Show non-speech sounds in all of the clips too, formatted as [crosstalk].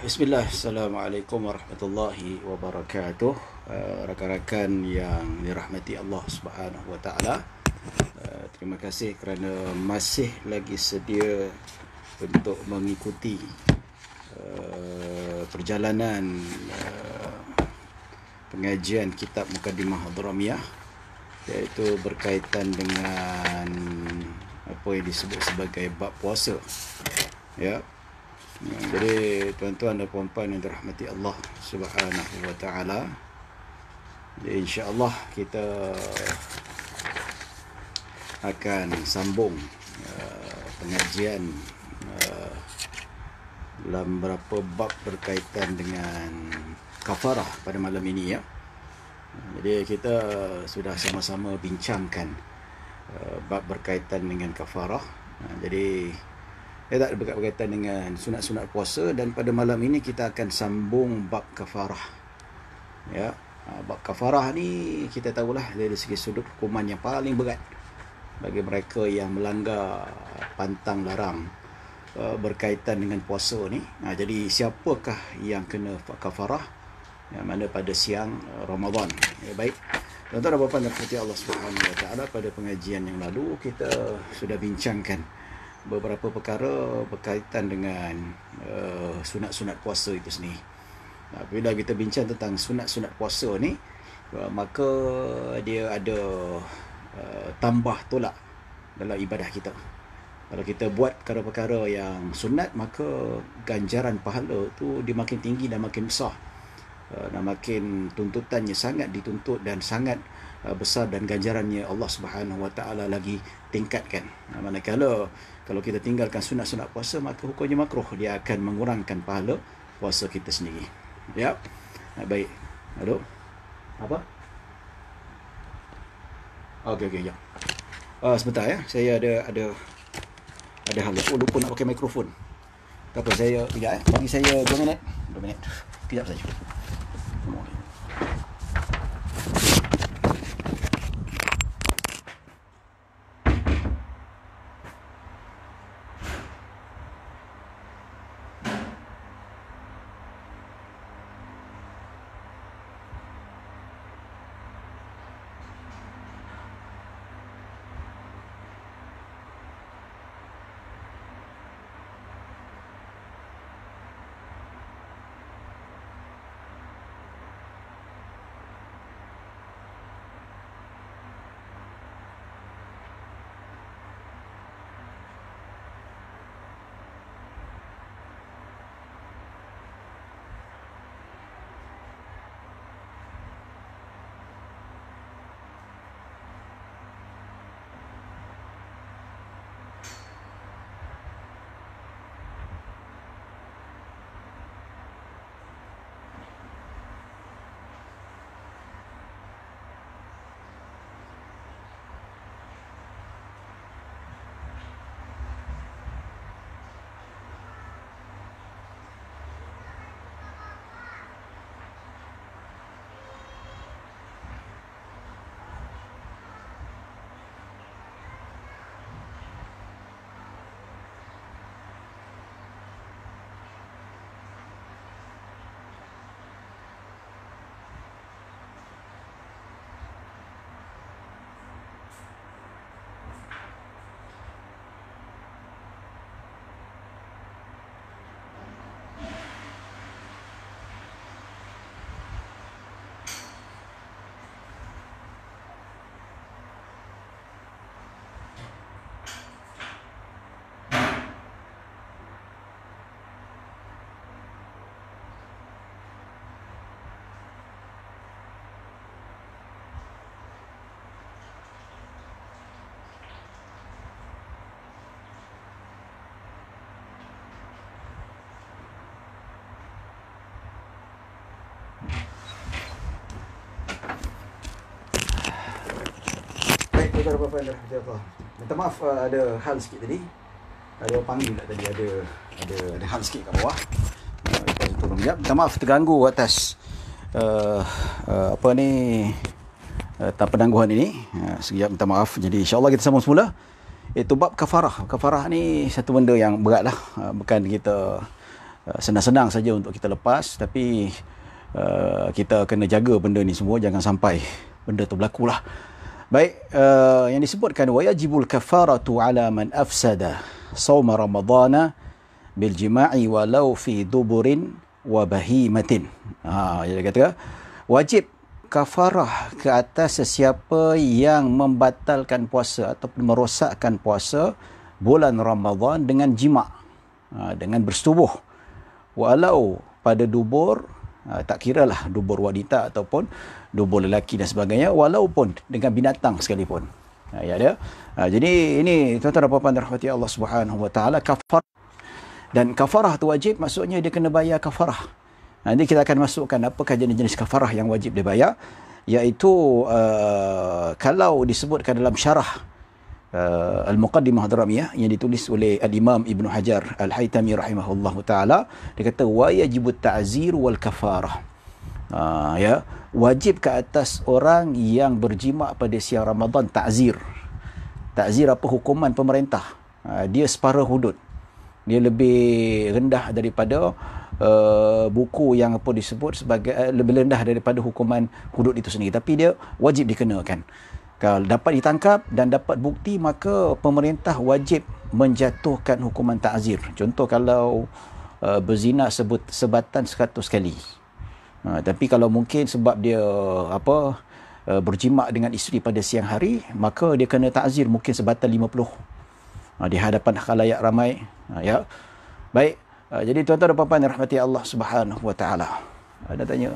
Bismillah Assalamualaikum warahmatullahi wabarakatuh uh, Rakan-rakan yang dirahmati Allah SWT uh, eh, Terima kasih kerana masih lagi sedia Untuk mengikuti uh, Perjalanan uh, Pengajian Kitab Mukaddimah Adramiyah Iaitu berkaitan dengan Apa yang disebut sebagai bab puasa Ya yeah. Jadi tuan-tuan dan puan-puan yang dirahmati Allah Subhanahu wa taala. Jadi insya-Allah kita akan sambung uh, pengajian uh, dalam beberapa bab berkaitan dengan kafarah pada malam ini ya. Jadi kita sudah sama-sama bincangkan uh, bab berkaitan dengan kafarah. Uh, jadi Ya tak ada berkaitan dengan sunat-sunat puasa dan pada malam ini kita akan sambung bab kafarah. Ya, ha, bab kafarah ni kita tahulah dari segi sudut hukuman yang paling berat bagi mereka yang melanggar pantang larang e, berkaitan dengan puasa ni. Nah ha, jadi siapakah yang kena kafarah? Yang mana pada siang e, Ramadan. Ya, baik. Tuan-tuan dan puan-puan, Allah Subhanahu Wa Taala pada pengajian yang lalu kita sudah bincangkan beberapa perkara berkaitan dengan uh, sunat-sunat puasa itu sendiri. Apabila kita bincang tentang sunat-sunat puasa ni, uh, maka dia ada uh, tambah tolak dalam ibadah kita. Kalau kita buat perkara-perkara yang sunat, maka ganjaran pahala tu dia makin tinggi dan makin besar. Uh, dan makin tuntutannya sangat dituntut dan sangat besar dan ganjarannya Allah Subhanahu Wa Taala lagi tingkatkan. Manakala kalau kita tinggalkan sunat-sunat puasa maka hukumnya makruh dia akan mengurangkan pahala puasa kita sendiri ya baik lalu apa okey okey ya uh, sebentar ya saya ada ada ada hal oh, lupa nak pakai mikrofon tak apa saya tidak eh bagi saya 2 minit 2 minit kejap saja Come on. Assalamualaikum warahmatullahi wabarakatuh. Minta maaf uh, ada hal sikit tadi. Ada panggil tak tadi ada ada ada hal sikit kat bawah. Uh, tolong jap. Minta maaf terganggu atas uh, uh, apa ni uh, penangguhan ini. Uh, sekejap minta maaf. Jadi insya kita sambung semula. Itu bab kafarah. Kafarah ni satu benda yang beratlah. Uh, bukan kita uh, senang-senang saja untuk kita lepas tapi uh, kita kena jaga benda ni semua jangan sampai benda tu berlaku lah. Baik, uh, yang disebutkan wajibul kafaratu ala man afsada sawma ramadana bil jima'i walau fi duburin wa bahimatin. Ha, dia kata wajib kafarah ke atas sesiapa yang membatalkan puasa ataupun merosakkan puasa bulan Ramadan dengan jima' ha, dengan bersetubuh walau pada dubur Ah, tak kira lah dubur wanita ataupun dubur lelaki dan sebagainya walaupun dengan binatang sekalipun ah, ya dia ya. ah, jadi ini tuan-tuan dan puan-puan rahmati Allah Subhanahu wa taala kafar dan kafarah tu wajib maksudnya dia kena bayar kafarah nanti kita akan masukkan apakah jenis-jenis kafarah yang wajib dibayar iaitu uh, kalau disebutkan dalam syarah uh, Al-Muqaddimah Dramiyah yang ditulis oleh Al-Imam Ibn Hajar Al-Haytami rahimahullah ta'ala. Dia kata, Wa yajibu ta'zir wal kafarah. Uh, ya wajib ke atas orang yang berjima pada siang Ramadan takzir. Takzir apa hukuman pemerintah? Uh, dia separuh hudud. Dia lebih rendah daripada uh, buku yang apa disebut sebagai uh, lebih rendah daripada hukuman hudud itu sendiri tapi dia wajib dikenakan kalau dapat ditangkap dan dapat bukti maka pemerintah wajib menjatuhkan hukuman takzir contoh kalau uh, berzina sebut sebatan 100 kali uh, tapi kalau mungkin sebab dia apa uh, berjimak dengan isteri pada siang hari maka dia kena takzir mungkin sebatan 50 uh, di hadapan khalayak ramai uh, ya baik uh, jadi tuan-tuan dan puan-puan rahmati Allah Subhanahu wa taala ada uh, tanya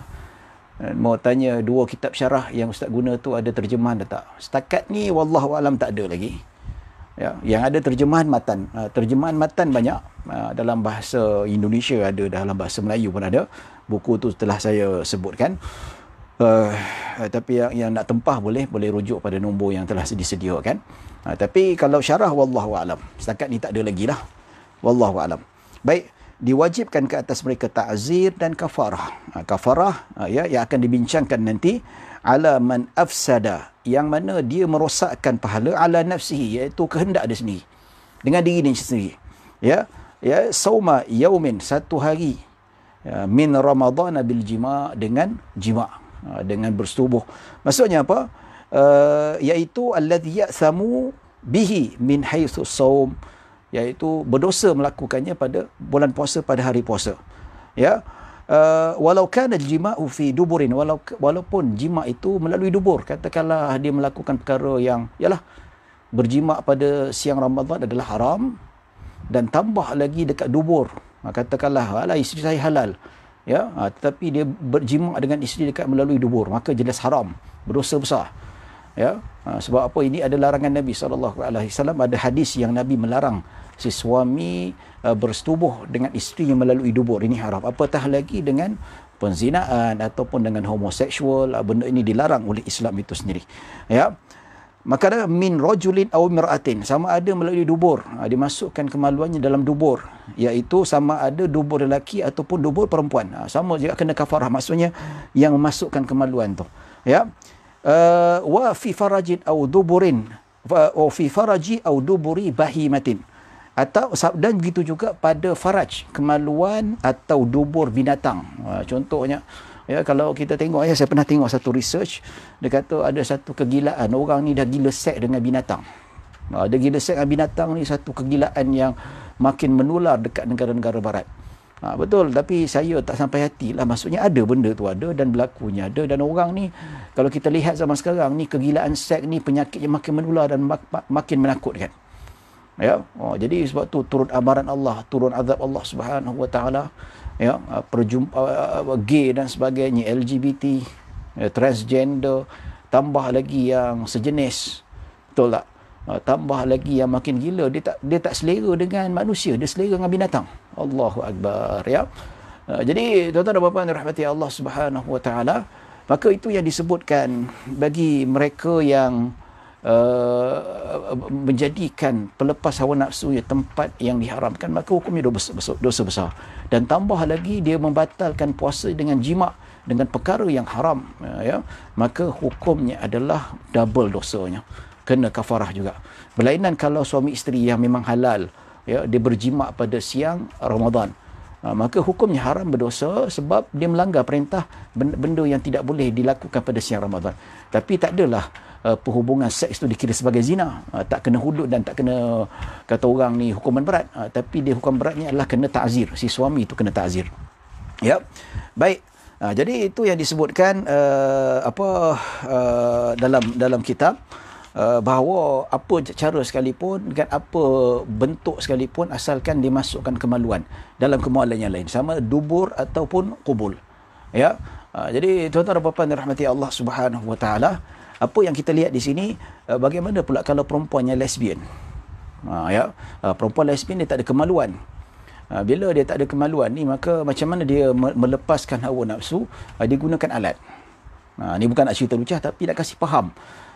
Eh, mau tanya dua kitab syarah yang ustaz guna tu ada terjemahan atau tak setakat ni wallahu alam tak ada lagi ya yang ada terjemahan matan ha, terjemahan matan banyak ha, dalam bahasa Indonesia ada dalam bahasa Melayu pun ada buku tu telah saya sebutkan uh, tapi yang, yang nak tempah boleh boleh rujuk pada nombor yang telah disediakan uh, tapi kalau syarah wallahu alam setakat ni tak ada lagi lah wallahu alam baik diwajibkan ke atas mereka ta'zir dan kafarah. Ha, kafarah ha, ya yang akan dibincangkan nanti ala man afsada yang mana dia merosakkan pahala ala nafsihi iaitu kehendak dia sendiri dengan diri dia sendiri. Ya. Ya sauma yaumin satu hari ya, min ramadhana bil jima dengan jima ha, dengan bersetubuh. Maksudnya apa? Uh, iaitu allazi ya'samu bihi min haythu saum so, iaitu berdosa melakukannya pada bulan puasa pada hari puasa ya uh, walau kana jima'u fi duburin walau walaupun jima itu melalui dubur katakanlah dia melakukan perkara yang ialah berjima' pada siang Ramadan adalah haram dan tambah lagi dekat dubur ha, katakanlah ala isteri saya halal ya uh, tetapi dia berjima' dengan isteri dekat melalui dubur maka jelas haram berdosa besar ya uh, sebab apa ini ada larangan Nabi saw. alaihi wasallam ada hadis yang Nabi melarang si suami uh, bersetubuh dengan isteri yang melalui dubur ini haram apatah lagi dengan penzinaan ataupun dengan homoseksual uh, benda ini dilarang oleh Islam itu sendiri ya maka ada min rajulin aw mir'atin sama ada melalui dubur uh, dimasukkan kemaluannya dalam dubur iaitu sama ada dubur lelaki ataupun dubur perempuan uh, sama juga kena kafarah maksudnya yang memasukkan kemaluan tu ya uh, wa fi farajin aw duburin wa fi faraji aw duburi bahimatin atau dan begitu juga pada faraj kemaluan atau dubur binatang ha, contohnya ya kalau kita tengok ya saya pernah tengok satu research dia kata ada satu kegilaan orang ni dah gila seks dengan binatang ada ha, gila seks dengan binatang ni satu kegilaan yang makin menular dekat negara-negara barat Ha, betul tapi saya tak sampai hati lah maksudnya ada benda tu ada dan berlakunya ada dan orang ni kalau kita lihat zaman sekarang ni kegilaan seks ni penyakitnya makin menular dan mak- makin menakutkan ya oh, jadi sebab tu turun amaran Allah turun azab Allah Subhanahu wa taala ya uh, perjumpa uh, uh, uh, gay dan sebagainya LGBT ya, transgender tambah lagi yang sejenis betul tak uh, tambah lagi yang makin gila dia tak dia tak selera dengan manusia dia selera dengan binatang Allahu akbar ya uh, jadi tuan-tuan dan puan-puan rahmati Allah Subhanahu wa taala maka itu yang disebutkan bagi mereka yang Uh, menjadikan pelepas hawa nafsu ia tempat yang diharamkan maka hukumnya dosa besar, dosa besar dan tambah lagi dia membatalkan puasa dengan jima dengan perkara yang haram uh, ya maka hukumnya adalah double dosanya kena kafarah juga berlainan kalau suami isteri yang memang halal ya dia berjima pada siang Ramadan Ah, maka hukumnya haram berdosa sebab dia melanggar perintah benda benda yang tidak boleh dilakukan pada siang Ramadan. Tapi tak adalah uh, perhubungan seks itu dikira sebagai zina. Uh, tak kena hudud dan tak kena kata orang ni hukuman berat. Uh, tapi dia hukuman beratnya adalah kena ta'zir. Si suami itu kena ta'zir. Ya. Yep. Baik. Uh, jadi itu yang disebutkan uh, apa uh, dalam dalam kitab Eh, bahawa apa cara sekalipun dengan apa bentuk sekalipun asalkan dimasukkan kemaluan dalam kemaluan yang lain sama dubur ataupun kubul ya uh, jadi tuan-tuan dan puan-puan dirahmati Allah Subhanahu wa taala apa yang kita lihat di sini uh, bagaimana pula kalau perempuannya lesbian uh, ya uh, perempuan lesbian dia tak ada kemaluan bila dia tak ada kemaluan ni maka macam mana dia melepaskan hawa nafsu dia gunakan alat ha, ni bukan nak cerita lucah tapi nak kasih faham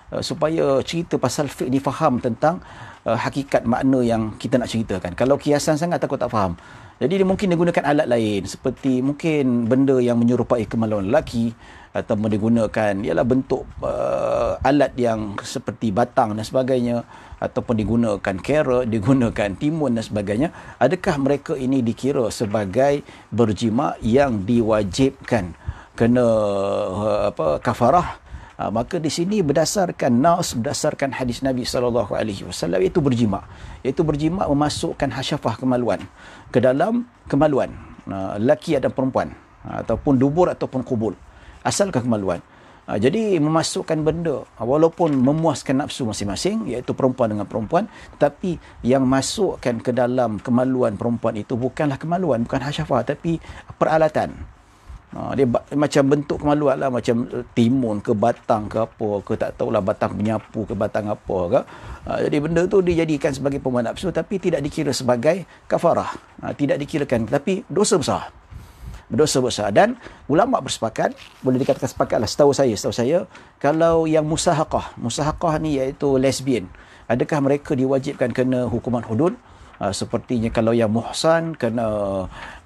Eh, supaya cerita pasal fiqh ni faham tentang uh, hakikat makna yang kita nak ceritakan. Kalau kiasan sangat takut tak faham. Jadi dia mungkin menggunakan alat lain seperti mungkin benda yang menyerupai kemaluan lelaki atau menggunakan ialah bentuk uh, alat yang seperti batang dan sebagainya ataupun digunakan kera, digunakan timun dan sebagainya. Adakah mereka ini dikira sebagai berjima yang diwajibkan kena uh, apa kafarah Ah, maka di sini berdasarkan nas berdasarkan hadis Nabi sallallahu alaihi wasallam itu berjima iaitu berjima memasukkan hasyafah kemaluan ke dalam kemaluan ah, lelaki atau perempuan ah, ataupun dubur ataupun kubul asalkan kemaluan jadi memasukkan benda walaupun memuaskan nafsu masing-masing iaitu perempuan dengan perempuan tapi yang masukkan ke dalam kemaluan perempuan itu bukanlah kemaluan bukan hasyafah tapi peralatan Ha, dia ba- macam bentuk kemaluan lah macam eh, timun ke batang ke apa ke tak tahulah batang penyapu ke batang apa ke ha, jadi benda tu dijadikan sebagai pemuat nafsu tapi tidak dikira sebagai kafarah ha, tidak dikirakan tapi dosa besar dosa besar dan ulama bersepakat boleh dikatakan sepakat lah setahu saya setahu saya kalau yang musahakah musahakah ni iaitu lesbian adakah mereka diwajibkan kena hukuman hudud Ah, sepertinya kalau yang muhsan kena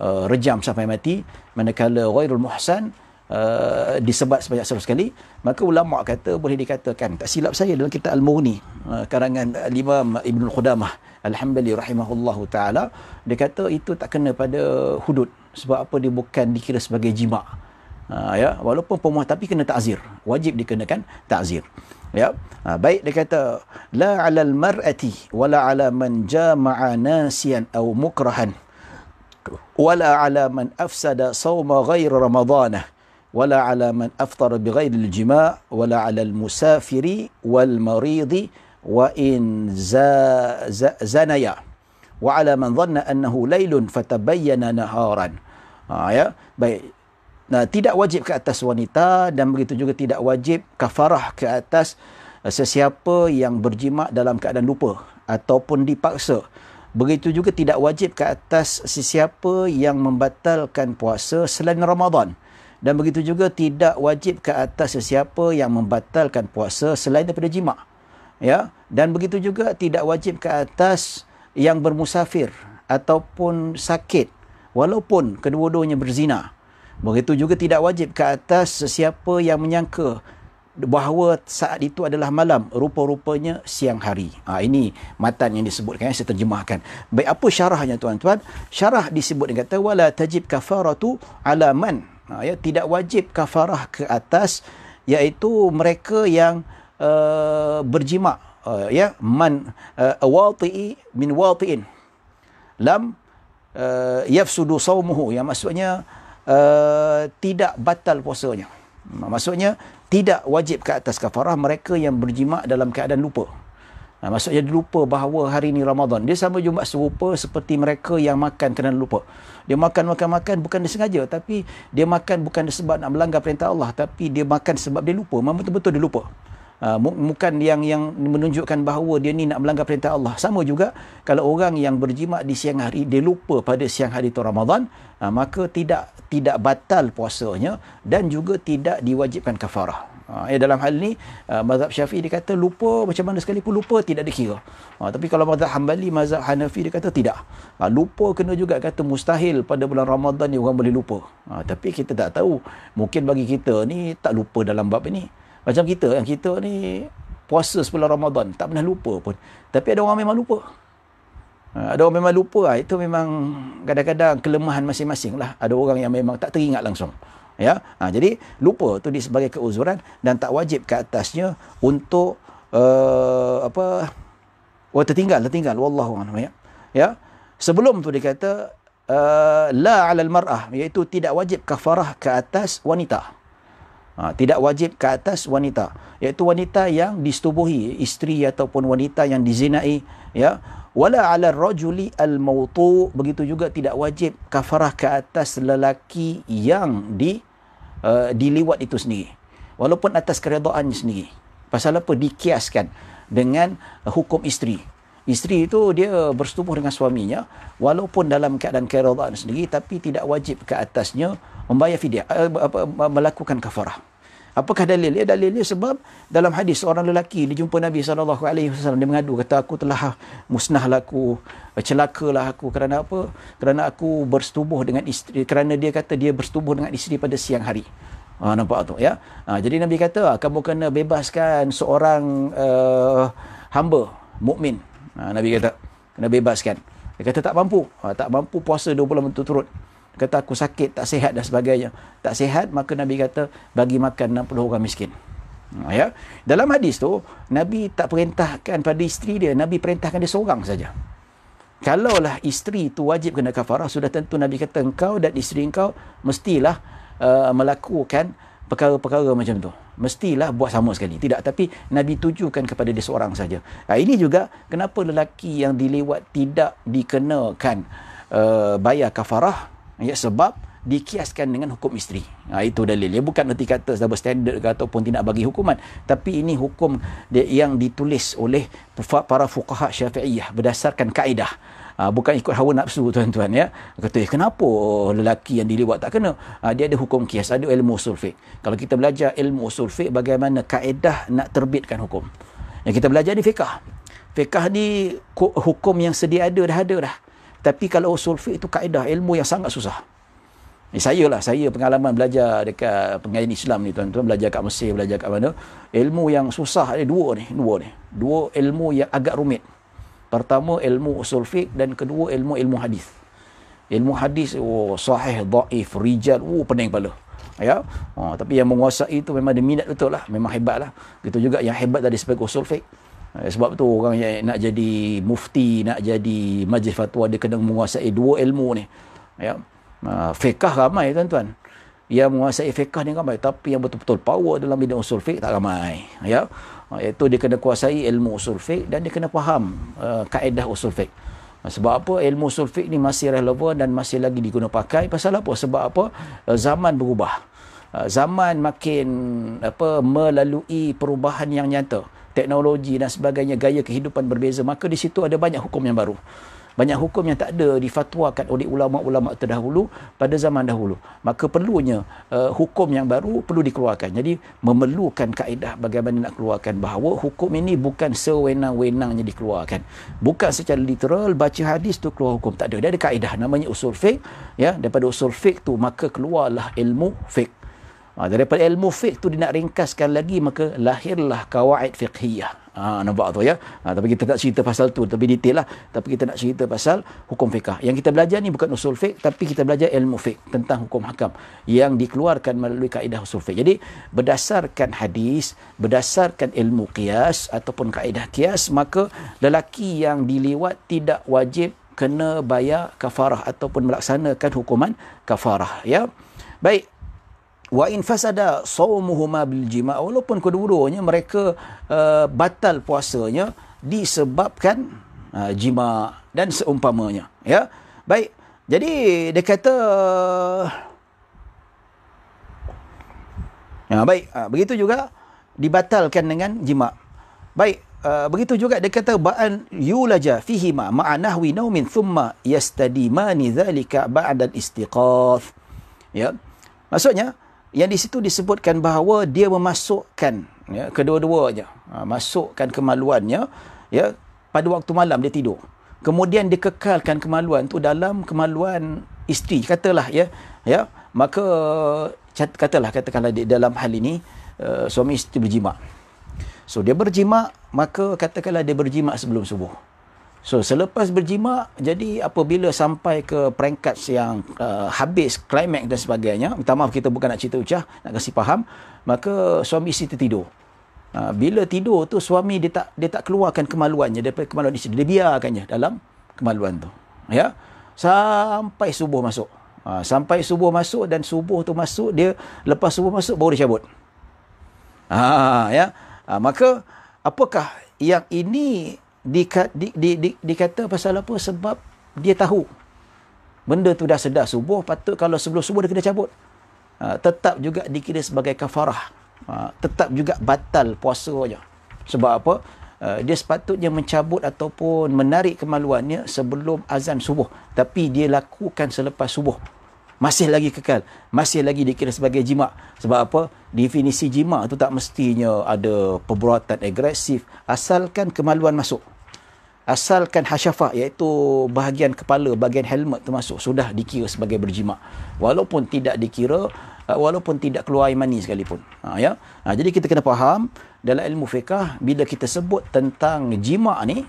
uh, rejam sampai mati manakala ghairul muhsan uh, disebat sebanyak seratus kali maka ulama kata boleh dikatakan tak silap saya dalam kitab al-mughni uh, karangan al-imam ibnu al-qudamah alhamdulillah rahimahullahu taala dia kata itu tak kena pada hudud sebab apa dia bukan dikira sebagai jima uh, ya walaupun pemuah tapi kena takzir wajib dikenakan takzir ya ha, baik dia kata la 'alal mar'ati wala 'ala man jama'a nasiyan aw mukrahan wala 'ala man afsada sawma ghairi ramadana ولا على من أفطر بغير الجماع ولا على المسافر والمريض وإن زنيا وعلى من ظن أنه ليل فتبين نهارا آه يا baik Nah, tidak wajib ke atas wanita dan begitu juga tidak wajib kafarah ke atas eh, sesiapa yang berjimat dalam keadaan lupa ataupun dipaksa. Begitu juga tidak wajib ke atas sesiapa yang membatalkan puasa selain Ramadan. Dan begitu juga tidak wajib ke atas sesiapa yang membatalkan puasa selain daripada jima. Ya, dan begitu juga tidak wajib ke atas yang bermusafir ataupun sakit walaupun kedua-duanya berzina. Begitu juga tidak wajib ke atas sesiapa yang menyangka bahawa saat itu adalah malam rupa-rupanya siang hari. Ha, ini matan yang disebutkan saya terjemahkan. Baik apa syarahnya tuan-tuan? Syarah disebut dengan kata wala tajib kafaratu ala man. Ha, ya tidak wajib kafarah ke atas iaitu mereka yang uh, eh, berjima uh, ha, ya man uh, eh, awati'i min wati'in lam uh, yafsudu sawmuhu yang maksudnya Eh, tidak batal puasanya. Maksudnya tidak wajib ke atas kafarah mereka yang berjima dalam keadaan lupa. Ha, maksudnya dia lupa bahawa hari ini Ramadan. Dia sama jumlah serupa seperti mereka yang makan kerana lupa. Dia makan, makan, makan bukan disengaja. Tapi dia makan bukan sebab nak melanggar perintah Allah. Tapi dia makan sebab dia lupa. Memang betul-betul dia lupa uh, bukan yang yang menunjukkan bahawa dia ni nak melanggar perintah Allah. Sama juga kalau orang yang berjima di siang hari dia lupa pada siang hari tu Ramadan, uh, maka tidak tidak batal puasanya dan juga tidak diwajibkan kafarah. Ya, dalam hal ni uh, mazhab syafi'i dia kata lupa macam mana sekali pun lupa tidak dikira. Uh, tapi kalau mazhab hambali, mazhab hanafi dia kata tidak. Uh, lupa kena juga kata mustahil pada bulan Ramadan ni orang boleh lupa. Uh, tapi kita tak tahu, mungkin bagi kita ni tak lupa dalam bab ini. Macam kita kan, kita ni puasa sebelum Ramadan, tak pernah lupa pun. Tapi ada orang memang lupa. Ha, ada orang memang lupa lah. Itu memang kadang-kadang kelemahan masing-masing lah. Ada orang yang memang tak teringat langsung. Ya, ha, Jadi lupa tu di sebagai keuzuran dan tak wajib ke atasnya untuk uh, apa oh, tertinggal, tertinggal. Wallahu anhu. Ya. ya. Sebelum tu dikata uh, eh, la alal mar'ah iaitu tidak wajib kafarah ke atas wanita. Ha, tidak wajib ke atas wanita iaitu wanita yang disetubuhi isteri ataupun wanita yang dizinai ya wala ala rajuli al mautu begitu juga tidak wajib kafarah ke atas lelaki yang di uh, diliwat itu sendiri walaupun atas keredaannya sendiri pasal apa dikiaskan dengan hukum isteri Isteri itu dia bersetubuh dengan suaminya walaupun dalam keadaan keredhaan sendiri tapi tidak wajib ke atasnya membayar fidyah eh, melakukan kafarah. Apakah dalilnya? Dalilnya sebab dalam hadis seorang lelaki dia jumpa Nabi saw dia mengadu kata aku telah musnah laku lah celakalah aku kerana apa? Kerana aku bersetubuh dengan isteri kerana dia kata dia bersetubuh dengan isteri pada siang hari. Ha, nampak tu ya. Ha, jadi Nabi kata ah, kamu kena bebaskan seorang uh, hamba mukmin Ha, Nabi kata, kena bebaskan. Dia kata, tak mampu. Ha, tak mampu puasa dua bulan berturut-turut. Dia kata, aku sakit, tak sihat dan sebagainya. Tak sihat, maka Nabi kata, bagi makan 60 orang miskin. Ha, ya? Dalam hadis tu, Nabi tak perintahkan pada isteri dia. Nabi perintahkan dia seorang saja. Kalaulah isteri tu wajib kena kafarah, sudah tentu Nabi kata, engkau dan isteri engkau mestilah uh, melakukan perkara-perkara macam tu. Mestilah buat sama sekali. Tidak, tapi Nabi tujukan kepada dia seorang saja. Nah, ini juga kenapa lelaki yang dilewat tidak dikenakan uh, bayar kafarah ya, sebab dikiaskan dengan hukum isteri. Ha, itu dalil. Dia bukan nanti kata double standard ke ataupun tidak bagi hukuman. Tapi ini hukum yang ditulis oleh para fukaha syafi'iyah berdasarkan kaedah. Ah, bukan ikut hawa nafsu tuan-tuan ya. Kata eh, kenapa lelaki yang diliwat tak kena? Ha, dia ada hukum kias, ada ilmu usul fiqh. Kalau kita belajar ilmu usul fiqh bagaimana kaedah nak terbitkan hukum. Yang kita belajar ni fiqh. Fiqh ni hukum yang sedia ada dah ada dah. Tapi kalau usul fiqh itu kaedah ilmu yang sangat susah. Eh, saya lah, saya pengalaman belajar dekat pengajian Islam ni tuan-tuan, belajar kat Mesir, belajar kat mana. Ilmu yang susah ada dua ni, dua ni. Dua ilmu yang agak rumit. Pertama ilmu usul fiqh dan kedua ilmu-ilmu hadis. Ilmu hadis oh sahih, dhaif, rijal, oh pening kepala. Ya. Oh, tapi yang menguasai itu memang dia minat betul lah, memang hebat lah. Gitu juga yang hebat dari sebagai usul fiqh. Eh, sebab tu orang yang nak jadi mufti, nak jadi majlis fatwa, dia kena menguasai dua ilmu ni. Ya. Ah, fiqh ramai tuan-tuan. Yang menguasai fiqh ni ramai. Tapi yang betul-betul power dalam bidang usul fiqh tak ramai. Ya. Ah, iaitu dia kena kuasai ilmu usul fiqh dan dia kena faham uh, kaedah usul fiqh ah, sebab apa ilmu usul fiqh ni masih relevan dan masih lagi diguna pakai. pasal apa sebab apa uh, zaman berubah uh, zaman makin apa melalui perubahan yang nyata teknologi dan sebagainya gaya kehidupan berbeza maka di situ ada banyak hukum yang baru banyak hukum yang tak ada difatwakan oleh ulama-ulama terdahulu pada zaman dahulu maka perlunya uh, hukum yang baru perlu dikeluarkan jadi memerlukan kaedah bagaimana nak keluarkan bahawa hukum ini bukan sewenang-wenangnya dikeluarkan bukan secara literal baca hadis tu keluar hukum tak ada dia ada kaedah namanya usul fiqh ya daripada usul fiqh tu maka keluarlah ilmu fiqh ha, daripada ilmu fiqh tu dia nak ringkaskan lagi maka lahirlah kawaid fiqhiyah Ha, nampak tu ya. Ha, tapi kita tak cerita pasal tu, tapi detail lah. Tapi kita nak cerita pasal hukum fiqah. Yang kita belajar ni bukan usul fiqh, tapi kita belajar ilmu fiqh tentang hukum hakam yang dikeluarkan melalui kaedah usul fiqh. Jadi, berdasarkan hadis, berdasarkan ilmu kias ataupun kaedah kias, maka lelaki yang dilewat tidak wajib kena bayar kafarah ataupun melaksanakan hukuman kafarah. Ya. Baik, wa in fasada sawmuhuma bil jima walaupun kedua-duanya mereka uh, batal puasanya disebabkan uh, jima dan seumpamanya ya baik jadi dia kata ya uh, baik uh, begitu juga dibatalkan dengan jima baik uh, begitu juga dia kata ba'an yulaja fihi ma ma'nahwi naumin thumma yastadimani dhalika ba'da istiqaf ya maksudnya yang di situ disebutkan bahawa dia memasukkan ya, kedua-duanya ha, masukkan kemaluannya ya pada waktu malam dia tidur kemudian dia kekalkan kemaluan tu dalam kemaluan isteri katalah ya ya maka katalah katakanlah di dalam hal ini uh, suami isteri berjima so dia berjima maka katakanlah dia berjima sebelum subuh So selepas berjima jadi apabila sampai ke peringkat yang uh, habis climax dan sebagainya minta maaf kita bukan nak cerita ucah nak kasih faham maka suami isteri tertidur. Uh, bila tidur tu suami dia tak dia tak keluarkan kemaluannya daripada kemaluan isteri dia biarkannya dalam kemaluan tu. Ya. Sampai subuh masuk. Uh, sampai subuh masuk dan subuh tu masuk dia lepas subuh masuk baru dia cabut. Ha ya. Uh, maka apakah yang ini dika, di, di, di, dikata pasal apa? Sebab dia tahu benda tu dah sedar subuh, patut kalau sebelum subuh dia kena cabut. Ha, tetap juga dikira sebagai kafarah. Ha, tetap juga batal puasa saja. Sebab apa? Ha, dia sepatutnya mencabut ataupun menarik kemaluannya sebelum azan subuh. Tapi dia lakukan selepas subuh. Masih lagi kekal. Masih lagi dikira sebagai jima. Sebab apa? Definisi jima tu tak mestinya ada perbuatan agresif. Asalkan kemaluan masuk asalkan hasyafah iaitu bahagian kepala bahagian helmet termasuk sudah dikira sebagai berjima walaupun tidak dikira uh, walaupun tidak keluar air mani sekalipun ha, ya ha, jadi kita kena faham dalam ilmu fiqah bila kita sebut tentang jima ni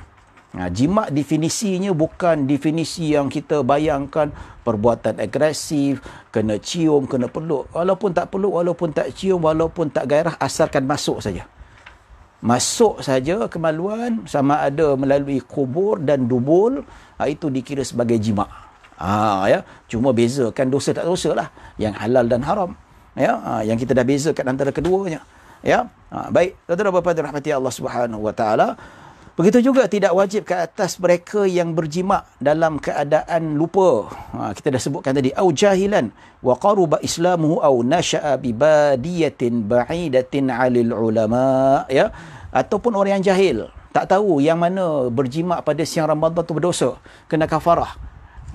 ha, jima definisinya bukan definisi yang kita bayangkan perbuatan agresif kena cium kena peluk walaupun tak peluk walaupun tak cium walaupun tak gairah asalkan masuk saja masuk saja kemaluan sama ada melalui kubur dan dubul ah, itu dikira sebagai jima ha ya cuma bezakan dosa tak dosa lah yang halal dan haram ya ah, yang kita dah bezakan antara keduanya ya ha, baik tuan-tuan dan puan-puan rahmati Allah Subhanahu wa taala Begitu juga tidak wajib ke atas mereka yang berjima dalam keadaan lupa. Ha, kita dah sebutkan tadi au jahilan wa qaruba islamuhu au nasha'a bi badiyatin ba'idatin 'alil ulama ya ataupun orang yang jahil tak tahu yang mana berjimak pada siang Ramadan tu berdosa kena kafarah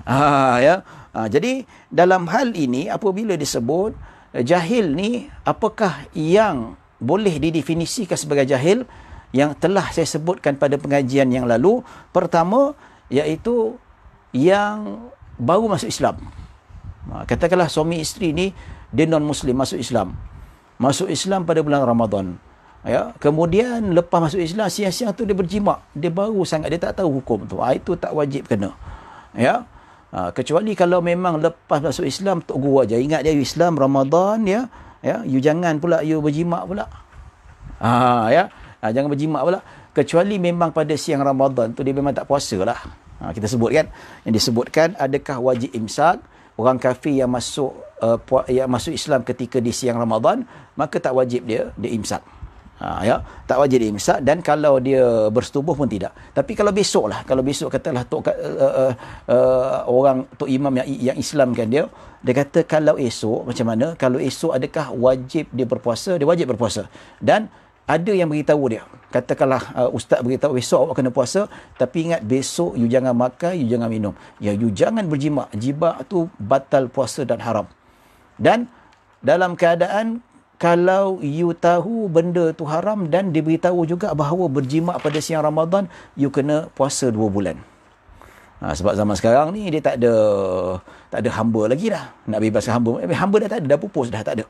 ha ya ha, jadi dalam hal ini apabila disebut eh, jahil ni apakah yang boleh didefinisikan sebagai jahil yang telah saya sebutkan pada pengajian yang lalu pertama iaitu yang baru masuk Islam ha, katakanlah suami isteri ni dia non muslim masuk Islam masuk Islam pada bulan Ramadan ya kemudian lepas masuk Islam siang-siang tu dia berjima dia baru sangat dia tak tahu hukum tu ha, itu tak wajib kena ya ha, kecuali kalau memang lepas masuk Islam tok guru aja ingat dia Islam Ramadan ya ya you jangan pula you berjima pula ha ya ha, jangan berjima pula kecuali memang pada siang Ramadan tu dia memang tak puasa lah ha, kita sebut kan yang disebutkan adakah wajib imsak orang kafir yang masuk uh, yang masuk Islam ketika di siang Ramadan maka tak wajib dia dia imsak Ha, ya tak wajib imsak dan kalau dia bersetubuh pun tidak tapi kalau besoklah, kalau besok katalah tok uh, uh, uh, orang tok imam yang yang Islam kan dia dia kata kalau esok macam mana kalau esok adakah wajib dia berpuasa dia wajib berpuasa dan ada yang beritahu dia katakanlah uh, ustaz beritahu esok awak kena puasa tapi ingat besok you jangan makan you jangan minum ya you jangan berjima jima tu batal puasa dan haram dan dalam keadaan kalau you tahu benda tu haram dan diberitahu juga bahawa berjimak pada siang Ramadan, you kena puasa dua bulan. Ha, sebab zaman sekarang ni dia tak ada tak ada hamba lagi dah. Nak bebas hamba, eh, hamba dah tak ada, dah pupus dah tak ada.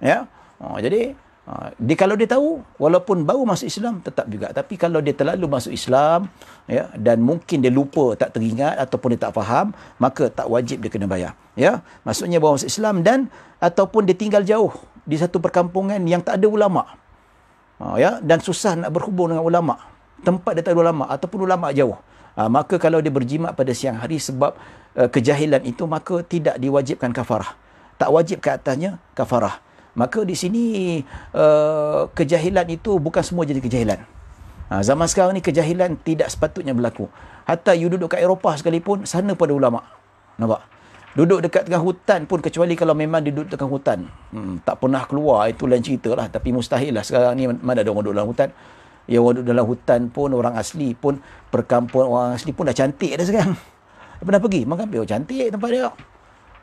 Ya. Ha, jadi ha, dia kalau dia tahu walaupun baru masuk Islam tetap juga tapi kalau dia terlalu masuk Islam ya dan mungkin dia lupa tak teringat ataupun dia tak faham maka tak wajib dia kena bayar ya maksudnya baru masuk Islam dan ataupun dia tinggal jauh di satu perkampungan yang tak ada ulama. Uh, ya dan susah nak berhubung dengan ulama. Tempat dia tak ada ulama ataupun ulama jauh. Uh, maka kalau dia berjimat pada siang hari sebab uh, kejahilan itu maka tidak diwajibkan kafarah. Tak wajib ke atasnya kafarah. Maka di sini uh, kejahilan itu bukan semua jadi kejahilan. Uh, zaman sekarang ni kejahilan tidak sepatutnya berlaku. Hatta you duduk kat Eropah sekalipun sana pun ulama. Nampak? Duduk dekat tengah hutan pun kecuali kalau memang duduk tengah hutan. Hmm, tak pernah keluar itu lain cerita lah. Tapi mustahil lah sekarang ni mana ada orang duduk dalam hutan. Ya orang duduk dalam hutan pun orang asli pun perkampung orang asli pun dah cantik dah sekarang. [laughs] Dia pernah pergi makan oh, cantik tempat dia.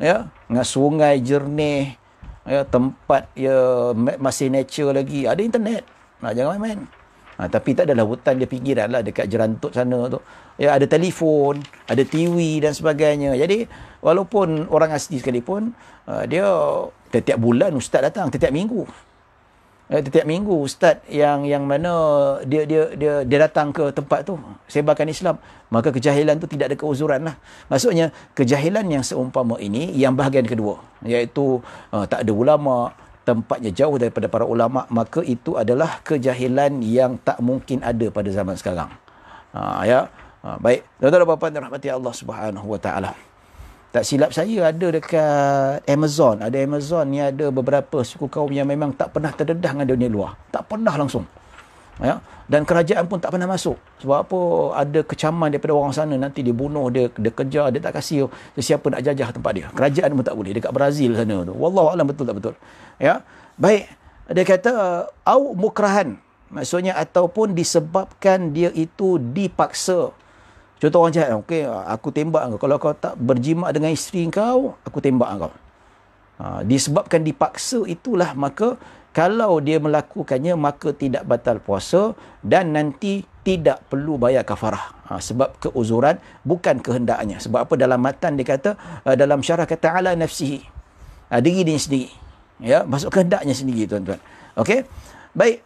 Ya, dengan sungai jernih. Ya, tempat ya masih nature lagi. Ada internet. Nah, jangan main-main. Ha, tapi tak adalah hutan dia pinggiran lah dekat jerantut sana tu. Ya, ada telefon, ada TV dan sebagainya. Jadi, walaupun orang asli sekalipun, uh, dia setiap bulan ustaz datang, setiap minggu. Eh, ya, setiap minggu ustaz yang yang mana dia dia dia dia datang ke tempat tu sebarkan Islam maka kejahilan tu tidak ada keuzuran lah maksudnya kejahilan yang seumpama ini yang bahagian kedua iaitu uh, tak ada ulama tempatnya jauh daripada para ulama maka itu adalah kejahilan yang tak mungkin ada pada zaman sekarang. Ha, ya. Ha, baik. Tuan-tuan dan puan-puan rahmati Allah Subhanahu Wa Taala. Tak silap saya ada dekat Amazon, ada Amazon ni ada beberapa suku kaum yang memang tak pernah terdedah dengan dunia luar. Tak pernah langsung ya dan kerajaan pun tak pernah masuk sebab apa ada kecaman daripada orang sana nanti dia bunuh dia dia kejar dia tak kasih sesiapa nak jajah tempat dia kerajaan pun tak boleh dekat Brazil sana tu wallahu alam betul tak betul ya baik dia kata au mukrahan maksudnya ataupun disebabkan dia itu dipaksa contoh orang jahat okey aku tembak kau kalau kau tak berjimat dengan isteri kau aku tembak kau ha, disebabkan dipaksa itulah maka kalau dia melakukannya maka tidak batal puasa dan nanti tidak perlu bayar kafarah ha, sebab keuzuran bukan kehendaknya sebab apa dalam matan dia kata uh, dalam syarah kata ala nafsihi ha, diri dia sendiri ya masuk kehendaknya sendiri tuan-tuan okey baik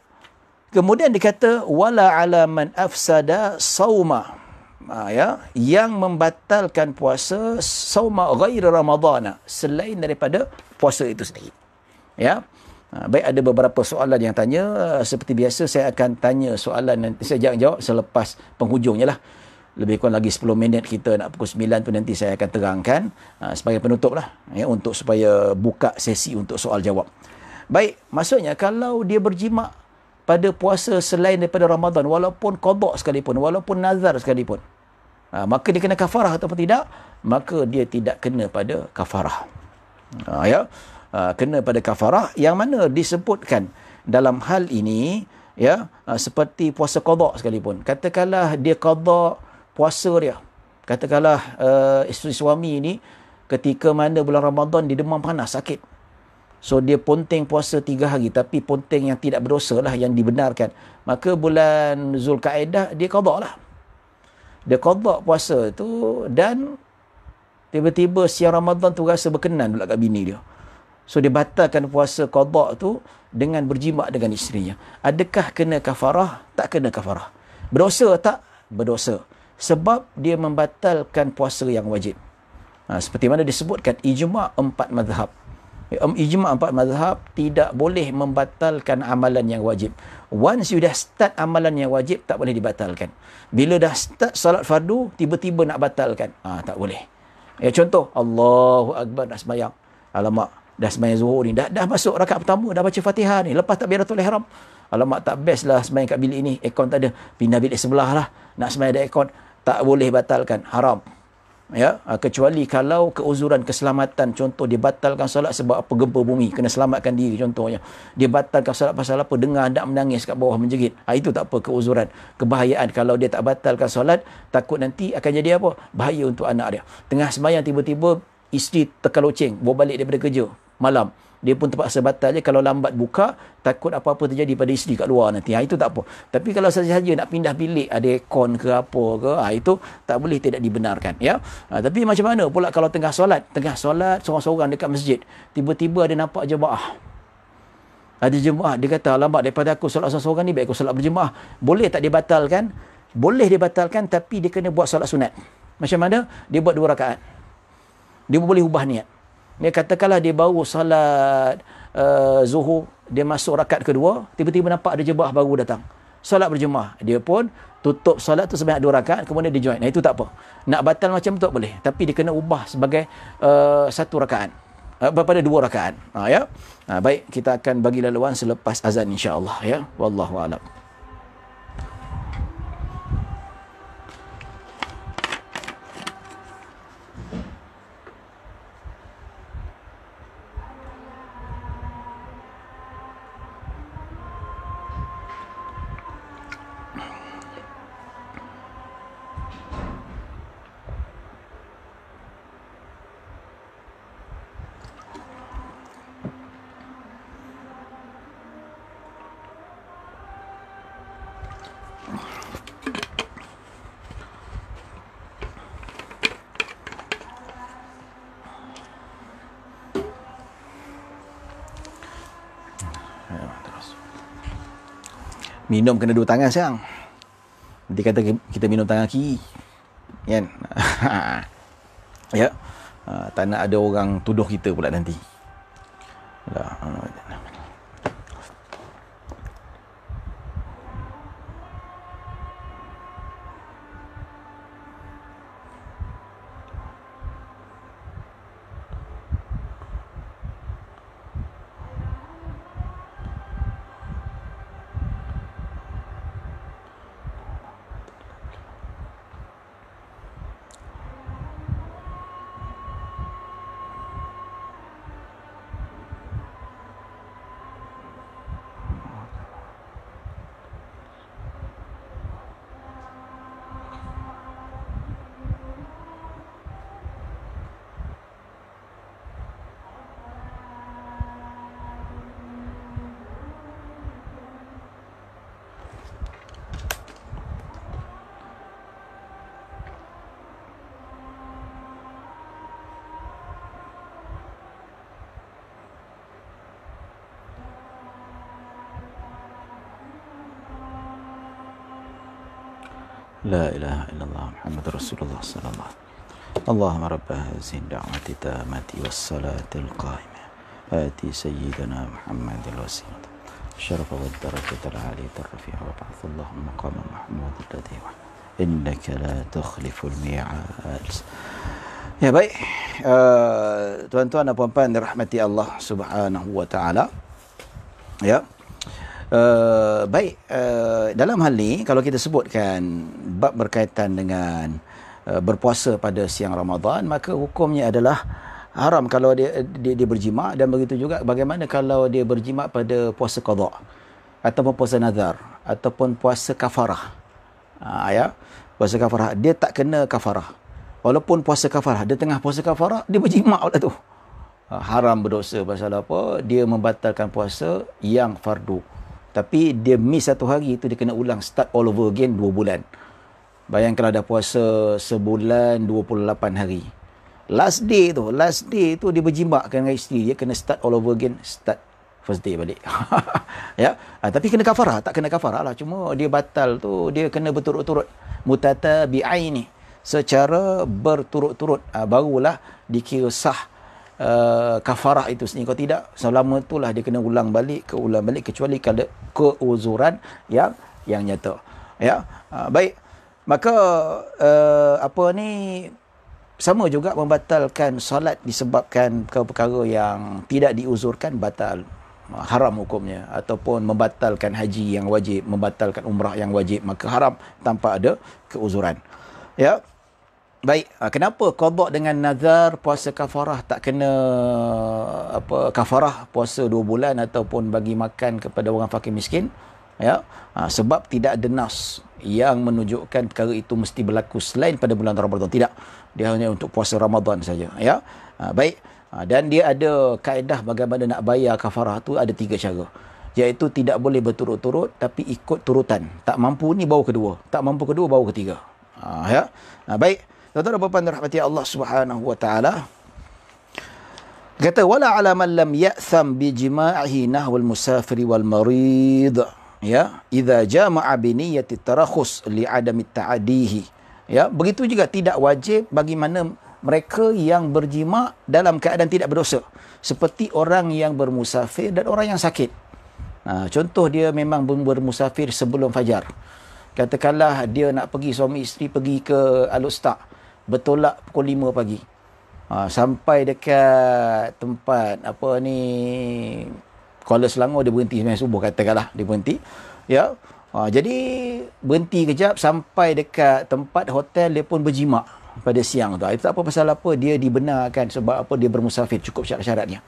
kemudian dia kata wala ala man afsada sauma ha, ya yang membatalkan puasa sauma ghair ramadana selain daripada puasa itu sendiri ya Ah, baik ada beberapa soalan yang tanya ah, seperti biasa saya akan tanya soalan nanti saya jangan jawab selepas penghujungnya lah lebih kurang lagi 10 minit kita nak pukul 9 pun nanti saya akan terangkan ah, sebagai penutup lah ya, untuk supaya buka sesi untuk soal jawab baik maksudnya kalau dia berjimak pada puasa selain daripada Ramadan walaupun kodok sekalipun walaupun nazar sekalipun maka dia kena kafarah ataupun tidak maka dia tidak kena pada kafarah ha, ya Ah, kena pada kafarah yang mana disebutkan dalam hal ini ya uh, seperti puasa qada sekalipun katakanlah dia qada puasa dia katakanlah uh, isteri suami ini ketika mana bulan Ramadan dia demam panas sakit so dia ponteng puasa tiga hari tapi ponteng yang tidak berdosa lah yang dibenarkan maka bulan Zulkaedah dia qada lah dia qada puasa tu dan tiba-tiba siang Ramadan tu rasa berkenan pula kat bini dia So dia batalkan puasa qadak tu dengan berjimak dengan isterinya. Adakah kena kafarah? Tak kena kafarah. Berdosa tak? Berdosa. Sebab dia membatalkan puasa yang wajib. Ha, seperti mana disebutkan ijma' empat mazhab. Ijma' empat mazhab tidak boleh membatalkan amalan yang wajib. Once you dah start amalan yang wajib, tak boleh dibatalkan. Bila dah start salat fardu, tiba-tiba nak batalkan. Ha, tak boleh. Ya, contoh, Allahu Akbar dah sembahyang. Alamak, dah semayang zuhur ni dah, dah masuk rakaat pertama dah baca fatihah ni lepas tak biar haram alamak tak best lah semayang kat bilik ni aircon tak ada pindah bilik sebelah lah nak semayang ada aircon tak boleh batalkan haram ya ah, kecuali kalau keuzuran keselamatan contoh dia batalkan solat sebab apa gempa bumi kena selamatkan diri contohnya dia batalkan solat pasal apa dengar anak menangis kat bawah menjerit ha, ah, itu tak apa keuzuran kebahayaan kalau dia tak batalkan solat takut nanti akan jadi apa bahaya untuk anak dia tengah sembahyang tiba-tiba isteri terkeloceng bawa balik daripada kerja malam. Dia pun terpaksa batal je kalau lambat buka, takut apa-apa terjadi pada isteri kat luar nanti. Ha, itu tak apa. Tapi kalau sahaja saja nak pindah bilik, ada kon ke apa ke, ha, itu tak boleh tidak dibenarkan. ya. Ha, tapi macam mana pula kalau tengah solat, tengah solat seorang-seorang dekat masjid, tiba-tiba ada nampak jemaah. Ada jemaah, dia kata lambat daripada aku solat seorang-seorang ni, baik aku solat berjemaah. Boleh tak dibatalkan? Boleh dibatalkan tapi dia kena buat solat sunat. Macam mana? Dia buat dua rakaat. Dia boleh ubah niat. Ni katakanlah dia baru salat uh, zuhur, dia masuk rakaat kedua, tiba-tiba nampak ada jemaah baru datang. Salat berjemaah. Dia pun tutup salat tu sebanyak dua rakaat, kemudian dia join. Nah, itu tak apa. Nak batal macam tu tak boleh. Tapi dia kena ubah sebagai uh, satu rakaat. Uh, pada dua rakaat. Ha, ya? Ha, baik, kita akan bagi laluan selepas azan insyaAllah. Ya? Wallahu'alaikum. minum kena dua tangan sayang. Nanti kata kita minum tangan kiri. Kan? [laughs] ya. Yeah. Uh, tak nak ada orang tuduh kita pula nanti. لا إله إلا الله محمد رسول الله صلى الله عليه وسلم اللهم رب هذه الدعوة التامة والصلاة القائمة آتي سيدنا محمد الوسيلة الشرف والدرجة العالية الرفيعة وبعث اللهم مقام محمود الذي إنك لا تخلف الميعاد يا باي uh, آه، tuan-tuan رحمة الله سبحانه وتعالى يا Eh, baik uh, dalam hal ni kalau kita sebutkan bab berkaitan dengan uh, berpuasa pada siang Ramadan maka hukumnya adalah haram kalau dia dia, dia berjima dan begitu juga bagaimana kalau dia berjima pada puasa qada ataupun puasa nazar ataupun puasa kafarah uh, ya puasa kafarah dia tak kena kafarah walaupun puasa kafarah dia tengah puasa kafarah dia berjima pula tu ha, haram berdosa pasal apa dia membatalkan puasa yang fardu tapi dia miss satu hari itu dia kena ulang start all over again 2 bulan. Bayangkan ada puasa sebulan 28 hari. Last day tu, last day tu dia berjimbakkan dengan isteri. Dia kena start all over again, start first day balik. [laughs] ya, ha, Tapi kena kafarah, tak kena kafarah lah. Cuma dia batal tu, dia kena berturut-turut. Mutata bi'ai ni. Secara berturut-turut, ha, barulah dikira sah. Eh, kafarah itu sendiri kalau tidak selama itulah dia kena ulang balik ke ulang balik kecuali kalau keuzuran yang yang nyata ya uh, baik maka uh, apa ni sama juga membatalkan solat disebabkan perkara yang tidak diuzurkan batal ha, haram hukumnya ataupun membatalkan haji yang wajib membatalkan umrah yang wajib maka haram tanpa ada keuzuran ya yeah. Baik, ah, kenapa qada dengan nazar puasa kafarah tak kena apa kafarah puasa dua bulan ataupun bagi makan kepada orang fakir miskin? Ya. Ah, sebab tidak ada nas yang menunjukkan perkara itu mesti berlaku selain pada bulan Ramadan. Tidak. Dia hanya untuk puasa Ramadan saja, ya. Ah, baik. dan dia ada kaedah bagaimana nak bayar kafarah tu ada tiga cara. Iaitu tidak boleh berturut-turut tapi ikut turutan. Tak mampu ni baru kedua. Tak mampu kedua baru ketiga. ya. baik. Tuan-tuan dan puan-puan rahmati Allah Subhanahu wa taala. Kata wala ala man lam ya'tham bi jima'ihi al musafir wal marid ya idza jama'a bi niyyati tarakhus li adami ta'dihi ya begitu juga tidak wajib bagi mana mereka yang berjima dalam keadaan tidak berdosa seperti orang yang bermusafir dan orang yang sakit ha, contoh dia memang bermusafir sebelum fajar katakanlah dia nak pergi suami isteri pergi ke alustak bertolak pukul 5 pagi. Ha, sampai dekat tempat apa ni Kuala Selangor dia berhenti sembang subuh katakanlah dia berhenti. Ya. Ha, jadi berhenti kejap sampai dekat tempat hotel dia pun berjimak pada siang tu. Itu tak apa pasal apa dia dibenarkan sebab apa dia bermusafir cukup syarat-syaratnya.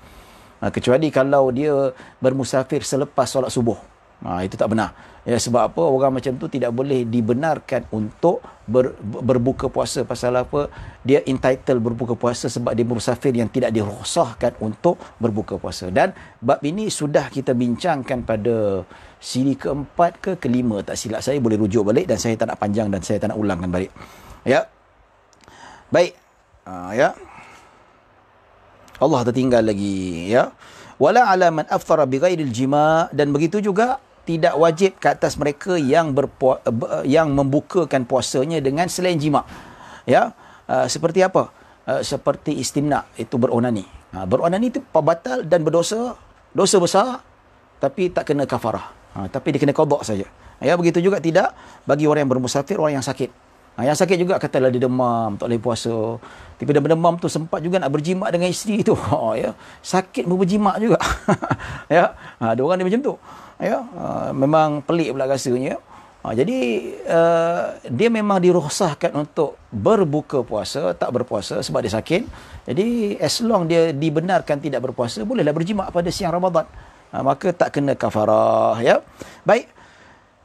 Ha, kecuali kalau dia bermusafir selepas solat subuh. Ha, itu tak benar. Ya, sebab apa orang macam tu tidak boleh dibenarkan untuk ber, berbuka puasa pasal apa? Dia entitled berbuka puasa sebab dia musafir yang tidak dirosahkan untuk berbuka puasa. Dan bab ini sudah kita bincangkan pada siri keempat ke kelima. Tak silap saya boleh rujuk balik dan saya tak nak panjang dan saya tak nak ulangkan balik. Ya. Baik. Uh, ya. Allah tertinggal lagi. Ya. Wala alaman man aftara bighairil jima' dan begitu juga tidak wajib ke atas mereka yang berpua, uh, eh, eh, yang membukakan puasanya dengan selain jima. Ya. Uh, seperti apa? Uh, seperti istimna itu beronani. Ha uh, beronani itu pembatal dan berdosa, dosa besar tapi tak kena kafarah. Uh, tapi dia kena qada saja. Ya begitu juga tidak bagi orang yang bermusafir, orang yang sakit. Ha, yang sakit juga katalah dia demam, tak boleh puasa. Tapi dia demam tu sempat juga nak berjimak dengan isteri tu. [laughs] Ha, ya. Sakit pun berjimak juga. [laughs] ya. Ha, ada orang dia macam tu ya uh, memang pelik pula rasanya uh, jadi uh, dia memang dirosahkan untuk berbuka puasa tak berpuasa sebab dia sakit jadi as long dia dibenarkan tidak berpuasa bolehlah berjima pada siang Ramadan uh, maka tak kena kafarah ya baik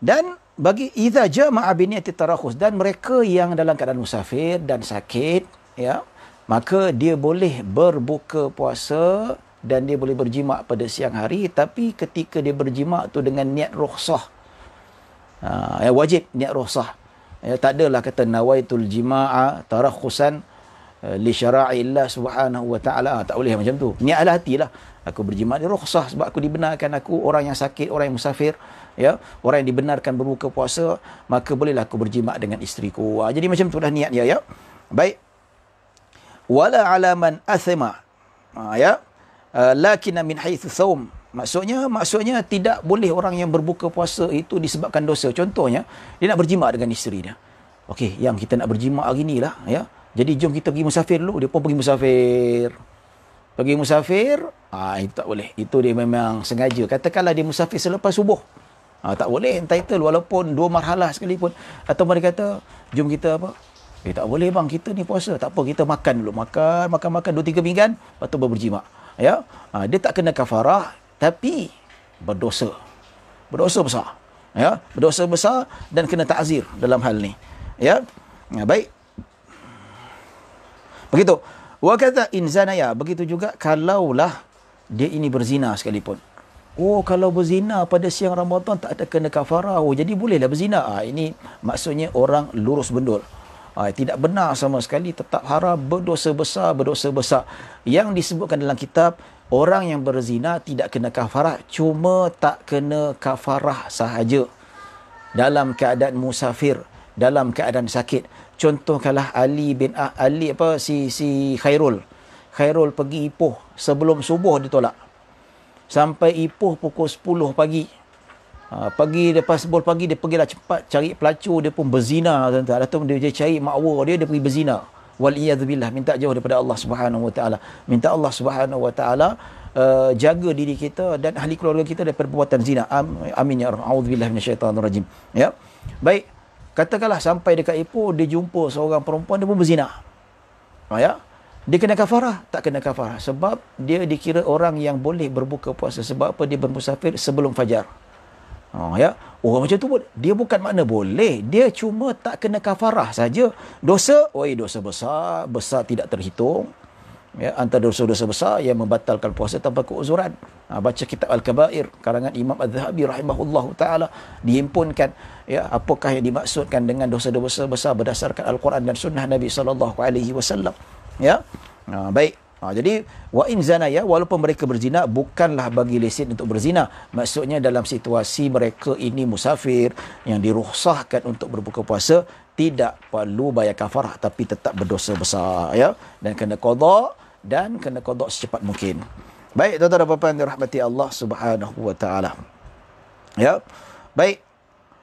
dan bagi idza jama'a bi niyyati tarakhus dan mereka yang dalam keadaan musafir dan sakit ya maka dia boleh berbuka puasa dan dia boleh berjima pada siang hari tapi ketika dia berjima tu dengan niat rukhsah ha, yang wajib niat rukhsah ya, tak adalah kata nawaitul jima'a tarakhusan eh, li syara'illah subhanahu wa ta'ala tak boleh macam tu niat ala hatilah aku berjima di rukhsah sebab aku dibenarkan aku orang yang sakit orang yang musafir ya orang yang dibenarkan berbuka puasa maka bolehlah aku berjima dengan isteriku ha, jadi macam tu dah niat dia ya baik wala alaman man asma ha, ya Uh, lakina min haythu thawm maksudnya maksudnya tidak boleh orang yang berbuka puasa itu disebabkan dosa contohnya dia nak berjima dengan isteri dia okey yang kita nak berjima hari inilah ya jadi jom kita pergi musafir dulu dia pun pergi musafir pergi musafir ah itu tak boleh itu dia memang sengaja katakanlah dia musafir selepas subuh ah tak boleh entitled walaupun dua marhalah sekalipun atau mereka kata jom kita apa Eh, tak boleh bang, kita ni puasa. Tak apa, kita makan dulu. Makan, makan, makan. Dua, tiga pinggan, lepas tu berjimak ya ha, dia tak kena kafarah tapi berdosa berdosa besar ya berdosa besar dan kena takzir dalam hal ni ya, ya baik begitu wa kata in ya begitu juga kalaulah dia ini berzina sekalipun Oh kalau berzina pada siang Ramadan tak ada kena kafarah. Oh jadi bolehlah berzina. Ah ini maksudnya orang lurus bendul. Ah, tidak benar sama sekali tetap haram berdosa besar berdosa besar yang disebutkan dalam kitab orang yang berzina tidak kena kafarah cuma tak kena kafarah sahaja dalam keadaan musafir dalam keadaan sakit contoh kalah Ali bin ah, Ali apa si si Khairul Khairul pergi Ipoh sebelum subuh ditolak sampai Ipoh pukul 10 pagi Ha, pagi lepas bol pagi dia pergilah cepat cari pelacur dia pun berzina tuan-tuan. Ataupun dia cari makwa dia dia pergi berzina. Wal iazbillah minta jauh daripada Allah Subhanahu Wa Taala. Minta Allah Subhanahu Wa Taala uh, jaga diri kita dan ahli keluarga kita daripada perbuatan zina. Amin ya rabbal auzubillahi minasyaitanir rajim. Ya. Baik. Katakanlah sampai dekat Ipoh dia jumpa seorang perempuan dia pun berzina. Ha, ya. Dia kena kafarah, tak kena kafarah sebab dia dikira orang yang boleh berbuka puasa sebab apa dia bermusafir sebelum fajar. Ha, ya. Orang macam tu pun, dia bukan makna boleh. Dia cuma tak kena kafarah saja. Dosa, oi dosa besar, besar tidak terhitung. Ya, antara dosa-dosa besar yang membatalkan puasa tanpa keuzuran. Ha, baca kitab Al-Kabair, karangan Imam Az-Zahabi rahimahullah ta'ala. Dihimpunkan ya, apakah yang dimaksudkan dengan dosa-dosa besar berdasarkan Al-Quran dan Sunnah Nabi SAW. Ya? Ha, baik. Ha, jadi wa in zina ya walaupun mereka berzina bukanlah bagi lesen untuk berzina. Maksudnya dalam situasi mereka ini musafir yang diruhsahkan untuk berbuka puasa tidak perlu bayar kafarah tapi tetap berdosa besar ya dan kena qada dan kena qada secepat mungkin. Baik tuan-tuan dan puan-puan dirahmati Allah Subhanahu wa taala. Ya. Baik.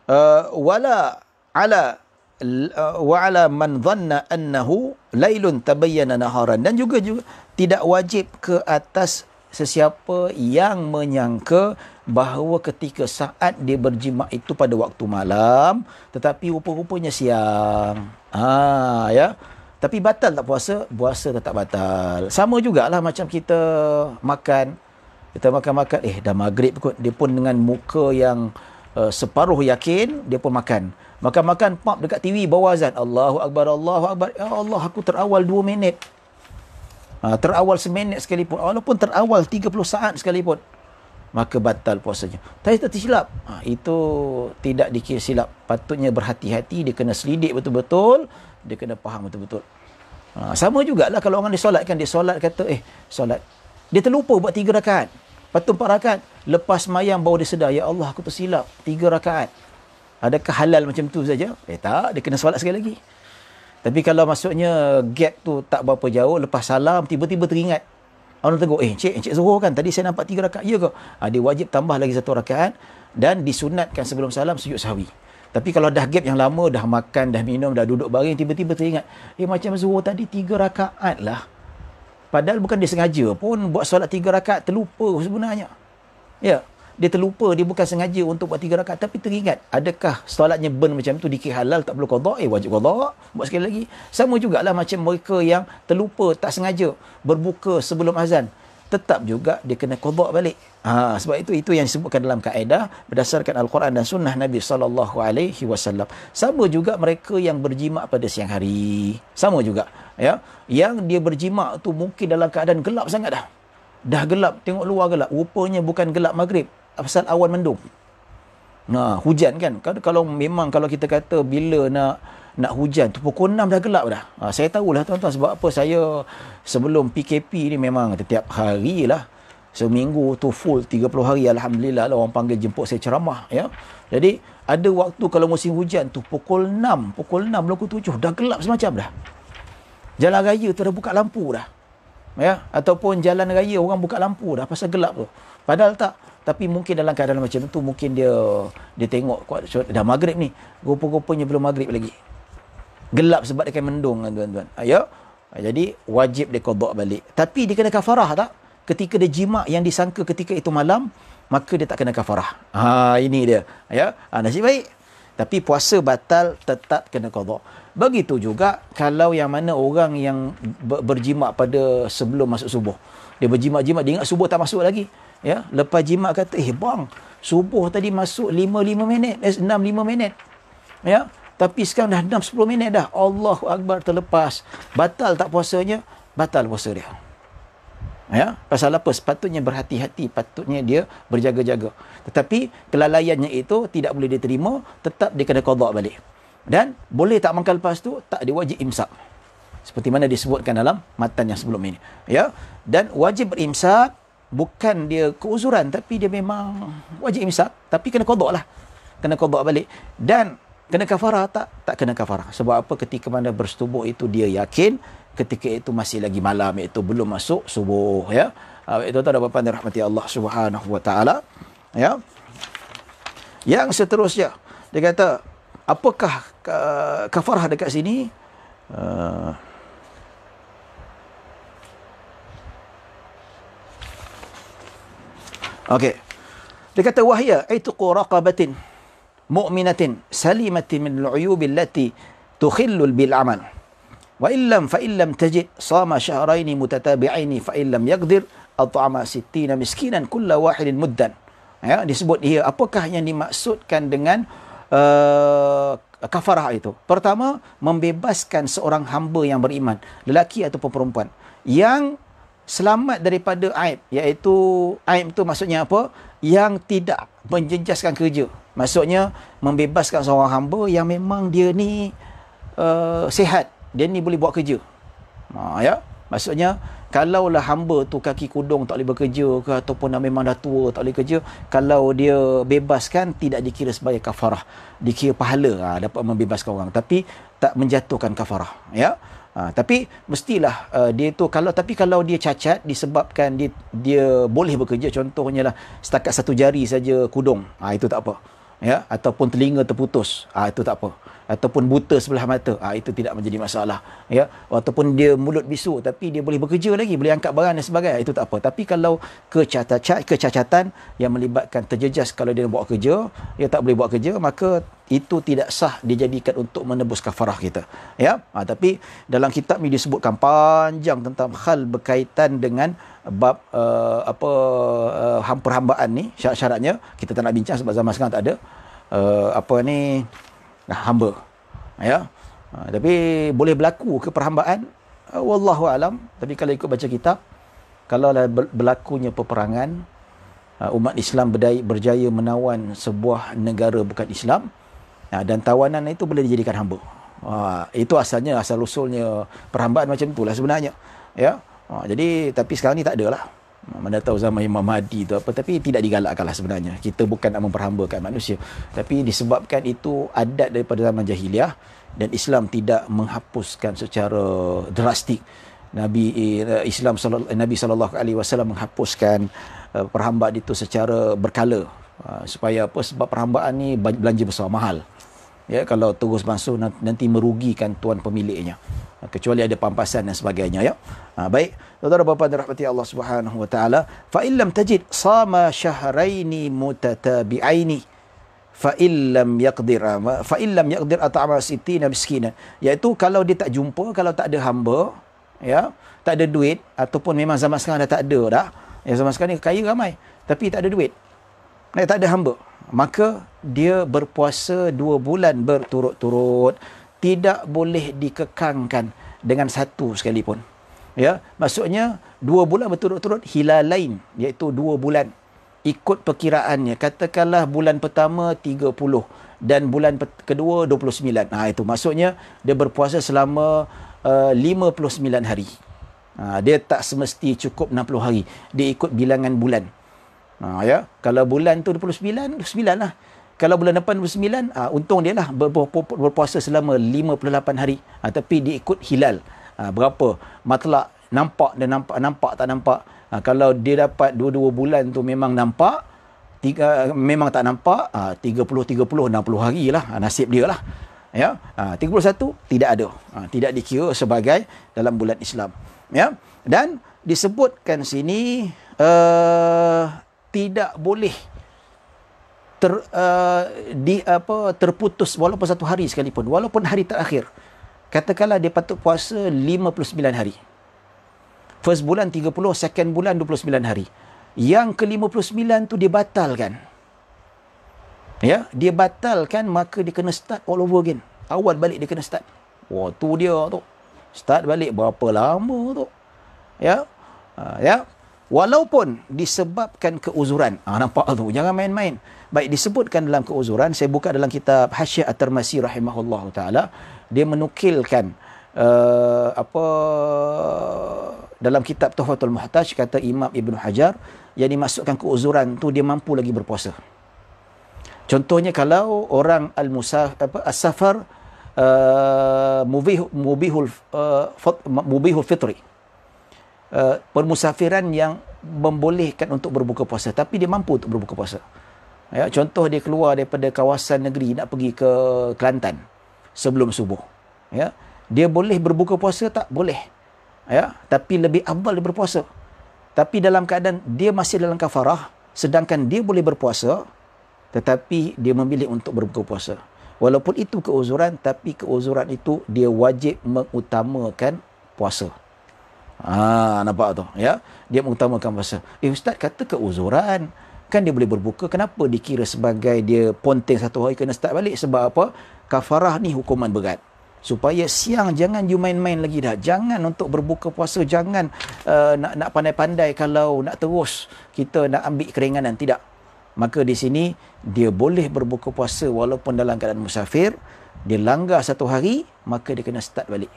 Uh, wala ala Uh, wa'ala man dhanna annahu lailun tabayyana naharan dan juga juga tidak wajib ke atas sesiapa yang menyangka bahawa ketika saat dia berjima itu pada waktu malam tetapi rupa-rupanya siang ha ya tapi batal tak puasa puasa tetap batal sama jugalah macam kita makan kita makan-makan eh dah maghrib kot dia pun dengan muka yang uh, separuh yakin dia pun makan Makan-makan pub dekat TV bawa azan. Allahu Akbar, Allahu Akbar. Ya Allah, aku terawal dua minit. Ha, terawal seminit sekalipun. Walaupun terawal 30 saat sekalipun. Maka batal puasanya. Tapi tak tersilap. Ha, itu tidak dikira silap. Patutnya berhati-hati. Dia kena selidik betul-betul. Dia kena faham betul-betul. Ha, sama jugalah kalau orang dia solat kan. Dia solat kata, eh solat. Dia terlupa buat tiga rakaat. Patut tu rakaat. Lepas mayang bawa dia sedar. Ya Allah, aku tersilap. tiga rakaat. Adakah halal macam tu saja? Eh tak, dia kena solat sekali lagi. Tapi kalau maksudnya gap tu tak berapa jauh, lepas salam, tiba-tiba teringat. Orang tegur, eh cik, cik suruh kan, tadi saya nampak tiga rakaat, ya ke? Ha, dia wajib tambah lagi satu rakaat dan disunatkan sebelum salam sujud sahwi. Tapi kalau dah gap yang lama, dah makan, dah minum, dah duduk baring, tiba-tiba teringat. Eh macam suruh tadi tiga rakaat lah. Padahal bukan dia sengaja pun buat solat tiga rakaat, terlupa sebenarnya. Ya, dia terlupa dia bukan sengaja untuk buat tiga rakaat tapi teringat adakah solatnya ben macam tu dikira halal tak perlu qada eh wajib qada buat sekali lagi sama jugalah macam mereka yang terlupa tak sengaja berbuka sebelum azan tetap juga dia kena qada balik ha, sebab itu itu yang disebutkan dalam kaedah berdasarkan al-Quran dan sunnah Nabi sallallahu alaihi wasallam sama juga mereka yang berjimak pada siang hari sama juga ya yang dia berjimak tu mungkin dalam keadaan gelap sangat dah dah gelap tengok luar gelap rupanya bukan gelap maghrib pasal awan mendung. Nah, hujan kan. Kalau, kalau memang kalau kita kata bila nak nak hujan tu pukul 6 dah gelap dah. Ha, saya tahulah tuan-tuan sebab apa saya sebelum PKP ni memang setiap hari lah. Seminggu tu full 30 hari Alhamdulillah lah orang panggil jemput saya ceramah ya. Jadi ada waktu kalau musim hujan tu pukul 6, pukul 6 belum pukul 7 dah gelap semacam dah. Jalan raya tu dah buka lampu dah. Ya, ataupun jalan raya orang buka lampu dah pasal gelap tu. Padahal tak tapi mungkin dalam keadaan macam tu mungkin dia dia tengok kuat so, dah maghrib ni rupa-rupanya belum maghrib lagi gelap sebab dia kan mendung kan tuan-tuan ah, ya ah, jadi wajib dia qada balik tapi dia kena kafarah tak ketika dia jima yang disangka ketika itu malam maka dia tak kena kafarah ha ini dia ya ha, nasib baik tapi puasa batal tetap kena qada begitu juga kalau yang mana orang yang berjima pada sebelum masuk subuh dia berjima-jima dia ingat subuh tak masuk lagi ya lepas jimat kata eh bang subuh tadi masuk 5 5 minit eh, 6 5 minit ya tapi sekarang dah 6 10 minit dah Allahu akbar terlepas batal tak puasanya batal puasa dia ya pasal apa sepatutnya berhati-hati patutnya dia berjaga-jaga tetapi kelalaiannya itu tidak boleh diterima tetap dia kena qada balik dan boleh tak makan lepas tu tak diwajib imsak seperti mana disebutkan dalam matan yang sebelum ini ya dan wajib berimsak bukan dia keuzuran tapi dia memang wajib imsak tapi kena kodok lah kena kodok balik dan kena kafarah tak? tak kena kafarah sebab apa ketika mana bersetubuh itu dia yakin ketika itu masih lagi malam itu belum masuk subuh ya ah, itu tak ada apa-apa rahmati Allah subhanahu wa ta'ala ya yang seterusnya dia kata apakah kafarah dekat sini uh, Okey. Dia kata wahya aituqu raqabatin mu'minatin salimatin min al-uyub allati tukhillu bil amal. Wa illam fa illam tajid sama shahrayn mutatabi'ain fa illam yaqdir at'ama 60 miskinan kull wahid muddan. Ya, disebut dia apakah yang dimaksudkan dengan uh, kafarah itu? Pertama, membebaskan seorang hamba yang beriman, lelaki ataupun perempuan yang selamat daripada aib iaitu aib tu maksudnya apa yang tidak menjejaskan kerja maksudnya membebaskan seorang hamba yang memang dia ni uh, sihat dia ni boleh buat kerja ha ya maksudnya kalaulah hamba tu kaki kudung tak boleh bekerja ke ataupun dah memang dah tua tak boleh kerja kalau dia bebaskan tidak dikira sebagai kafarah dikira pahala ha, dapat membebaskan orang tapi tak menjatuhkan kafarah ya Ha, tapi mestilah uh, dia tu kalau tapi kalau dia cacat disebabkan dia dia boleh bekerja contohnya lah setakat satu jari saja kudung. Ha, itu tak apa ya ataupun telinga terputus ah ha, itu tak apa ataupun buta sebelah mata ah ha, itu tidak menjadi masalah ya ataupun dia mulut bisu tapi dia boleh bekerja lagi boleh angkat barang dan sebagainya itu tak apa tapi kalau kecacat kecacatan yang melibatkan terjejas kalau dia buat kerja dia tak boleh buat kerja maka itu tidak sah dijadikan untuk menebus kafarah kita ya ha, tapi dalam kitab ini disebutkan panjang tentang hal berkaitan dengan bab uh, apa uh, eh, perhambaan ni syarat-syaratnya kita tak nak bincang sebab zaman sekarang tak ada uh, apa ni nah, hamba ya uh, tapi boleh berlaku ke perhambaan uh, wallahu alam tapi kalau ikut baca kitab kalau lah berlakunya peperangan uh, umat Islam berdaya berjaya menawan sebuah negara bukan Islam uh, dan tawanan itu boleh dijadikan hamba uh, itu asalnya asal usulnya perhambaan macam itulah sebenarnya ya yeah? Ha, jadi tapi sekarang ni tak lah. Mana tahu zaman Imam Mahdi tu apa tapi tidak digalakkan lah sebenarnya. Kita bukan nak memperhambakan manusia tapi disebabkan itu adat daripada zaman jahiliah dan Islam tidak menghapuskan secara drastik Nabi eh, Islam Nabi sallallahu alaihi wasallam menghapuskan eh, perhambaan itu secara berkala ha, supaya apa sebab perhambaan ni belanja besar mahal ya kalau terus masuk nanti merugikan tuan pemiliknya Ah, kecuali ada pampasan dan sebagainya ya. Ha, baik. Saudara bapa dirahmati Allah Subhanahu wa taala, fa illam tajid sama shahraini mutatabi'aini fa illam yaqdir ah, fa illam yaqdir at'ama 60 miskinan. Iaitu kalau dia tak jumpa, kalau tak ada hamba, ya, tak ada duit ataupun memang zaman sekarang dah tak ada dah. Ya zaman sekarang ni kaya ramai tapi tak ada duit. Dia eh, tak ada hamba. Maka dia berpuasa dua bulan berturut-turut tidak boleh dikekangkan dengan satu sekalipun. Ya, maksudnya dua bulan berturut-turut hilal lain iaitu dua bulan ikut perkiraannya katakanlah bulan pertama 30 dan bulan kedua 29. Ha itu maksudnya dia berpuasa selama uh, 59 hari. Ha, dia tak semesti cukup 60 hari. Dia ikut bilangan bulan. Ha ya, kalau bulan tu 29, 29 lah kalau bulan depan 29 uh, ah, untung dia lah berpu- berpuasa selama 58 hari uh, tapi diikut hilal uh, berapa matlak nampak dan nampak nampak tak nampak uh, kalau dia dapat 2-2 bulan tu memang nampak tiga, uh, memang tak nampak 30-30 60 hari lah uh, nasib dia lah ya uh, 31 tidak ada uh, tidak dikira sebagai dalam bulan Islam ya dan disebutkan sini uh, tidak boleh ter, uh, di apa terputus walaupun satu hari sekalipun walaupun hari terakhir katakanlah dia patut puasa 59 hari first bulan 30 second bulan 29 hari yang ke-59 tu dia batalkan ya dia batalkan maka dia kena start all over again awal balik dia kena start wah tu dia tu start balik berapa lama tu ya uh, ya walaupun disebabkan keuzuran ah nampak tu jangan main-main baik disebutkan dalam keuzuran saya buka dalam kitab Hasyiah At-Tirmizi rahimahullah taala dia menukilkan uh, apa dalam kitab Tuhfatul Muhtaj kata Imam Ibn Hajar yang dimasukkan keuzuran tu dia mampu lagi berpuasa contohnya kalau orang al-musaf apa as-safar uh, mubih, mubihul uh, fitri uh, permusafiran yang membolehkan untuk berbuka puasa tapi dia mampu untuk berbuka puasa Ya, contoh dia keluar daripada kawasan negeri nak pergi ke Kelantan sebelum subuh. Ya, dia boleh berbuka puasa tak? Boleh. Ya, tapi lebih abal dia berpuasa. Tapi dalam keadaan dia masih dalam kafarah, sedangkan dia boleh berpuasa, tetapi dia memilih untuk berbuka puasa. Walaupun itu keuzuran, tapi keuzuran itu dia wajib mengutamakan puasa. Ah, nampak tu? Ya, dia mengutamakan puasa. Eh, Ustaz kata keuzuran kan dia boleh berbuka kenapa dikira sebagai dia ponteng satu hari kena start balik sebab apa kafarah ni hukuman berat supaya siang jangan you main-main lagi dah jangan untuk berbuka puasa jangan uh, nak nak pandai-pandai kalau nak terus kita nak ambil keringanan tidak maka di sini dia boleh berbuka puasa walaupun dalam keadaan musafir dia langgar satu hari maka dia kena start balik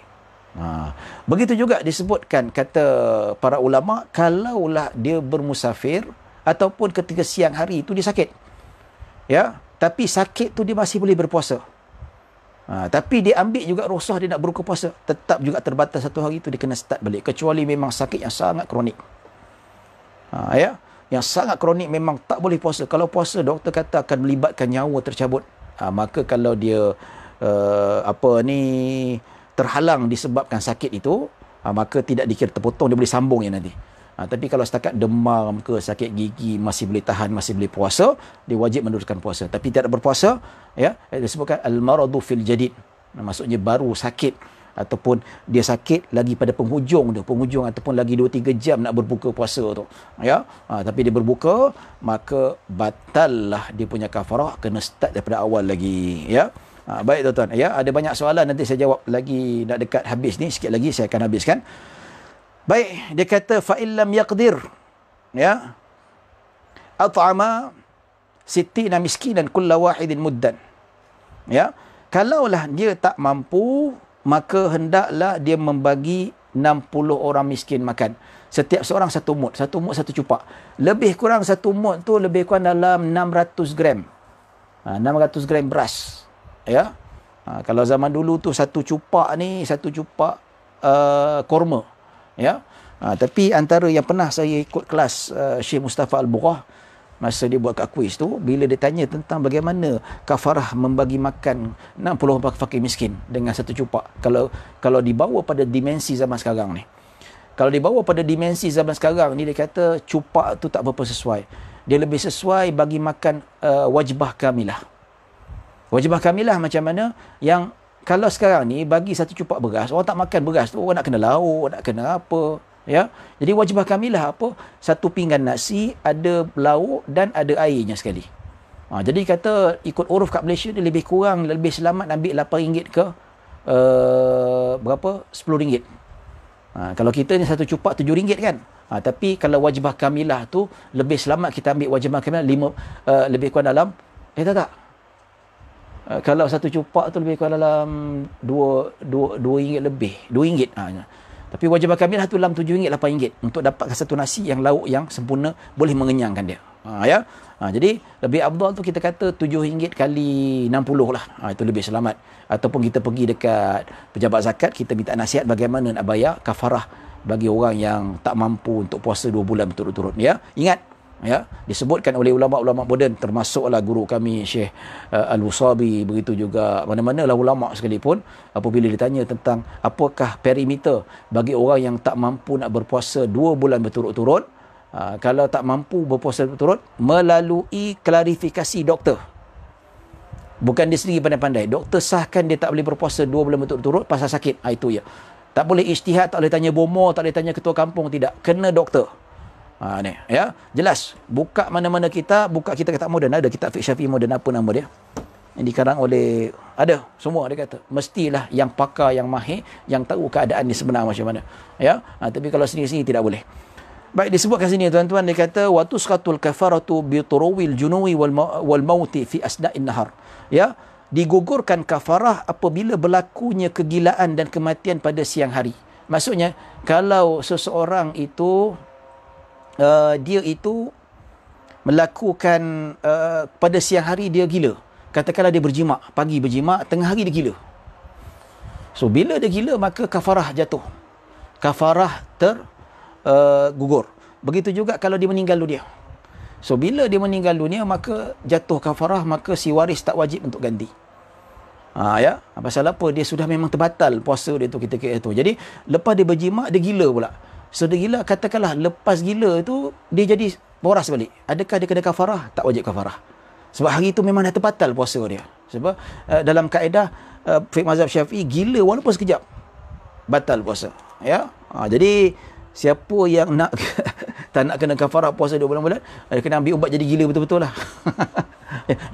Ha. Begitu juga disebutkan kata para ulama kalaulah dia bermusafir ataupun ketika siang hari itu dia sakit. Ya, tapi sakit tu dia masih boleh berpuasa. Ha, tapi dia ambil juga rosah dia nak berbuka puasa. Tetap juga terbatas satu hari itu dia kena start balik. Kecuali memang sakit yang sangat kronik. Ha, ya? Yang sangat kronik memang tak boleh puasa. Kalau puasa doktor kata akan melibatkan nyawa tercabut. Ha, maka kalau dia uh, apa ni terhalang disebabkan sakit itu, ha, maka tidak dikira terpotong dia boleh sambung ya nanti. Ha, tapi kalau setakat demam ke sakit gigi masih boleh tahan, masih boleh puasa, dia wajib meneruskan puasa. Tapi tidak berpuasa, ya, dia sebutkan al-maradu fil jadid. Ha, maksudnya baru sakit ataupun dia sakit lagi pada penghujung dia penghujung ataupun lagi 2 3 jam nak berbuka puasa tu ya ha, tapi dia berbuka maka batal lah dia punya kafarah kena start daripada awal lagi ya ha, baik tuan-tuan ya ada banyak soalan nanti saya jawab lagi nak dekat habis ni sikit lagi saya akan habiskan Baik, dia kata fa illam yaqdir. Ya. At'ama sittina miskinan kullu wahidin muddan. Ya. Kalaulah dia tak mampu, maka hendaklah dia membagi 60 orang miskin makan. Setiap seorang satu mut, satu mut satu cupak. Lebih kurang satu mut tu lebih kurang dalam 600 gram. Ha, 600 gram beras. Ya. Ha, kalau zaman dulu tu satu cupak ni, satu cupak uh, korma ya ha, tapi antara yang pernah saya ikut kelas uh, Syekh Mustafa Al-Burah masa dia buat kat kuis tu bila dia tanya tentang bagaimana kafarah membagi makan 60 orang fakir miskin dengan satu cupak kalau kalau dibawa pada dimensi zaman sekarang ni kalau dibawa pada dimensi zaman sekarang ni dia kata cupak tu tak berapa sesuai dia lebih sesuai bagi makan uh, eh, wajibah kamilah wajibah kamilah macam mana yang kalau sekarang ni bagi satu cupak beras, orang tak makan beras tu, orang nak kena lauk, nak kena apa. Ya. Jadi wajibah kami lah apa? Satu pinggan nasi, ada lauk dan ada airnya sekali. Ha, jadi kata ikut uruf kat Malaysia ni lebih kurang, lebih selamat ambil RM8 ke uh, berapa? RM10. Ha, kalau kita ni satu cupak RM7 kan? Ha, tapi kalau wajibah kami lah tu lebih selamat kita ambil wajibah kami lima, uh, lebih kurang dalam eh tak tak Ah, kalau satu cupak tu lebih kurang dalam 2 ringgit lebih. 2 ringgit. Ha, tapi wajib kami lah tu dalam 7 ringgit, 8 ringgit. Untuk dapatkan satu nasi yang lauk yang sempurna boleh mengenyangkan dia. Ha, ya? Ha, jadi lebih abdul tu kita kata 7 ringgit kali 60 lah. Ha, itu lebih selamat. Ataupun kita pergi dekat pejabat zakat, kita minta nasihat bagaimana nak bayar kafarah bagi orang yang tak mampu untuk puasa 2 bulan berturut-turut. Ya? Ingat, ya disebutkan oleh ulama-ulama moden termasuklah guru kami Syekh uh, eh, Al-Wusabi begitu juga mana-manalah ulama sekalipun apabila ditanya tentang apakah perimeter bagi orang yang tak mampu nak berpuasa dua bulan berturut-turut uh, kalau tak mampu berpuasa berturut melalui klarifikasi doktor bukan dia sendiri pandai-pandai doktor sahkan dia tak boleh berpuasa dua bulan berturut-turut pasal sakit ha, itu ya tak boleh ijtihad tak boleh tanya bomo tak boleh tanya ketua kampung tidak kena doktor Ha, ni, ya. Jelas. Buka mana-mana kita, buka kita kitab moden. Ada kitab fiqh fi moden, apa nama dia? Yang dikarang oleh, ada semua dia kata. Mestilah yang pakar, yang mahir, yang tahu keadaan ni sebenar macam mana. Ya, ha, tapi kalau sendiri-sendiri tidak boleh. Baik disebutkan sini tuan-tuan dia kata waktu suratul kafaratu bi turawil junuwi wal wal mauti Ya, digugurkan kafarah apabila berlakunya kegilaan dan kematian pada siang hari. Maksudnya kalau seseorang itu uh, dia itu melakukan uh, pada siang hari dia gila. Katakanlah dia berjima, pagi berjima, tengah hari dia gila. So bila dia gila maka kafarah jatuh. Kafarah ter uh, gugur. Begitu juga kalau dia meninggal dunia. So bila dia meninggal dunia maka jatuh kafarah maka si waris tak wajib untuk ganti. Ha ya, apa pasal apa dia sudah memang terbatal puasa dia tu ketika itu. Jadi lepas dia berjima dia gila pula. So dia gila katakanlah lepas gila tu dia jadi boras balik. Adakah dia kena kafarah? Tak wajib kafarah. Sebab hari itu memang dah terbatal puasa dia. Sebab uh, dalam kaedah uh, eh, fiqh mazhab Syafi'i gila walaupun sekejap batal puasa. Ya. Ha, jadi siapa yang nak [laughs] tak nak kena kafarah puasa dua bulan-bulan, eh, dia kena ambil ubat jadi gila betul betullah [laughs]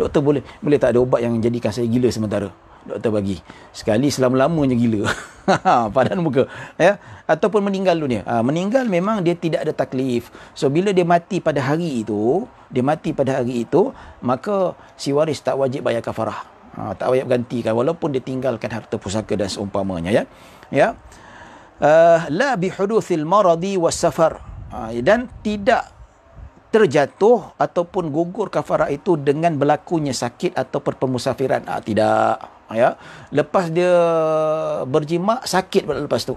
Doktor boleh boleh tak ada ubat yang jadikan saya gila sementara? doktor bagi. Sekali selama-lamanya gila. [laughs] Padan muka. Ya? Ataupun meninggal dunia. Ha, meninggal memang dia tidak ada taklif. So, bila dia mati pada hari itu, dia mati pada hari itu, maka si waris tak wajib bayar kafarah. Ha, tak wajib gantikan. Walaupun dia tinggalkan harta pusaka dan seumpamanya. Ya? Ya? Uh, la bihuduthil maradi wassafar. Ha, dan tidak terjatuh ataupun gugur kafarah itu dengan berlakunya sakit atau perpemusafiran Ha, Tidak. Ah, ya lepas dia berjima sakit pada lepas tu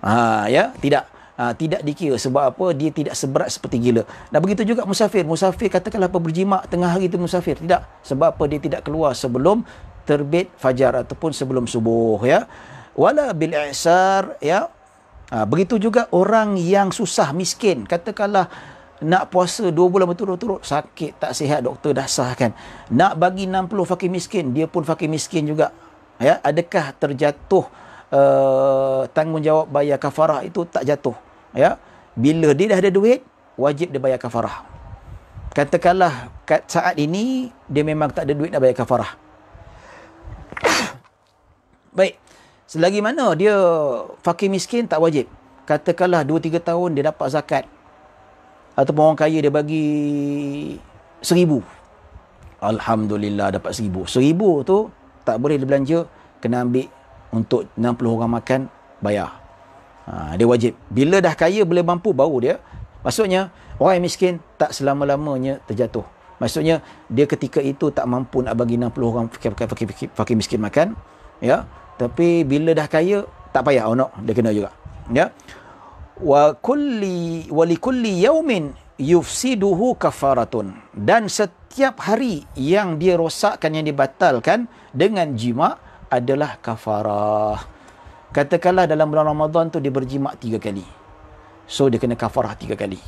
ha ya tidak ha, tidak dikira sebab apa dia tidak seberat seperti gila dan begitu juga musafir musafir katakanlah apa berjima tengah hari tu musafir tidak sebab apa dia tidak keluar sebelum terbit fajar ataupun sebelum subuh ya wala bil isar ya ha, begitu juga orang yang susah miskin katakanlah nak puasa dua bulan berturut-turut sakit tak sihat doktor dah sahkan nak bagi 60 fakir miskin dia pun fakir miskin juga ya adakah terjatuh uh, tanggungjawab bayar kafarah itu tak jatuh ya bila dia dah ada duit wajib dia bayar kafarah katakanlah kat saat ini dia memang tak ada duit nak bayar kafarah [coughs] baik selagi mana dia fakir miskin tak wajib katakanlah 2 3 tahun dia dapat zakat ataupun orang kaya dia bagi seribu. Alhamdulillah dapat seribu. Seribu tu tak boleh dia belanja, kena ambil untuk 60 orang makan, bayar. Ha, dia wajib. Bila dah kaya, boleh mampu, baru dia. Maksudnya, orang yang miskin tak selama-lamanya terjatuh. Maksudnya, dia ketika itu tak mampu nak bagi 60 orang fakir, fakir, fakir, fakir, fakir miskin makan. Ya? Tapi bila dah kaya, tak payah. Oh, no. Dia kena juga. Ya? wa kulli wa li kulli yawmin yufsiduhu kafaratun dan setiap hari yang dia rosakkan yang dibatalkan dengan jima adalah kafarah katakanlah dalam bulan Ramadan tu dia berjima tiga kali so dia kena kafarah tiga kali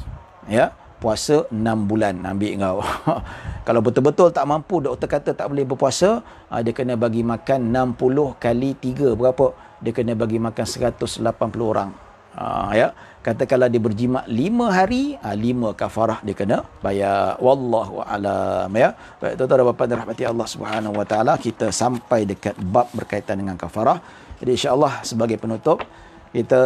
ya puasa enam bulan ambil kau [laughs] kalau betul-betul tak mampu doktor kata tak boleh berpuasa ah, dia kena bagi makan enam puluh kali tiga berapa dia kena bagi makan seratus lapan puluh orang Uh, ya. Katakanlah dia berjima lima hari, ha, lima kafarah dia kena bayar. Wallahu alam ya. Baik tuan-tuan dan puan-puan rahmati Allah Subhanahu wa taala, kita sampai dekat bab berkaitan dengan kafarah. Jadi insya-Allah sebagai penutup kita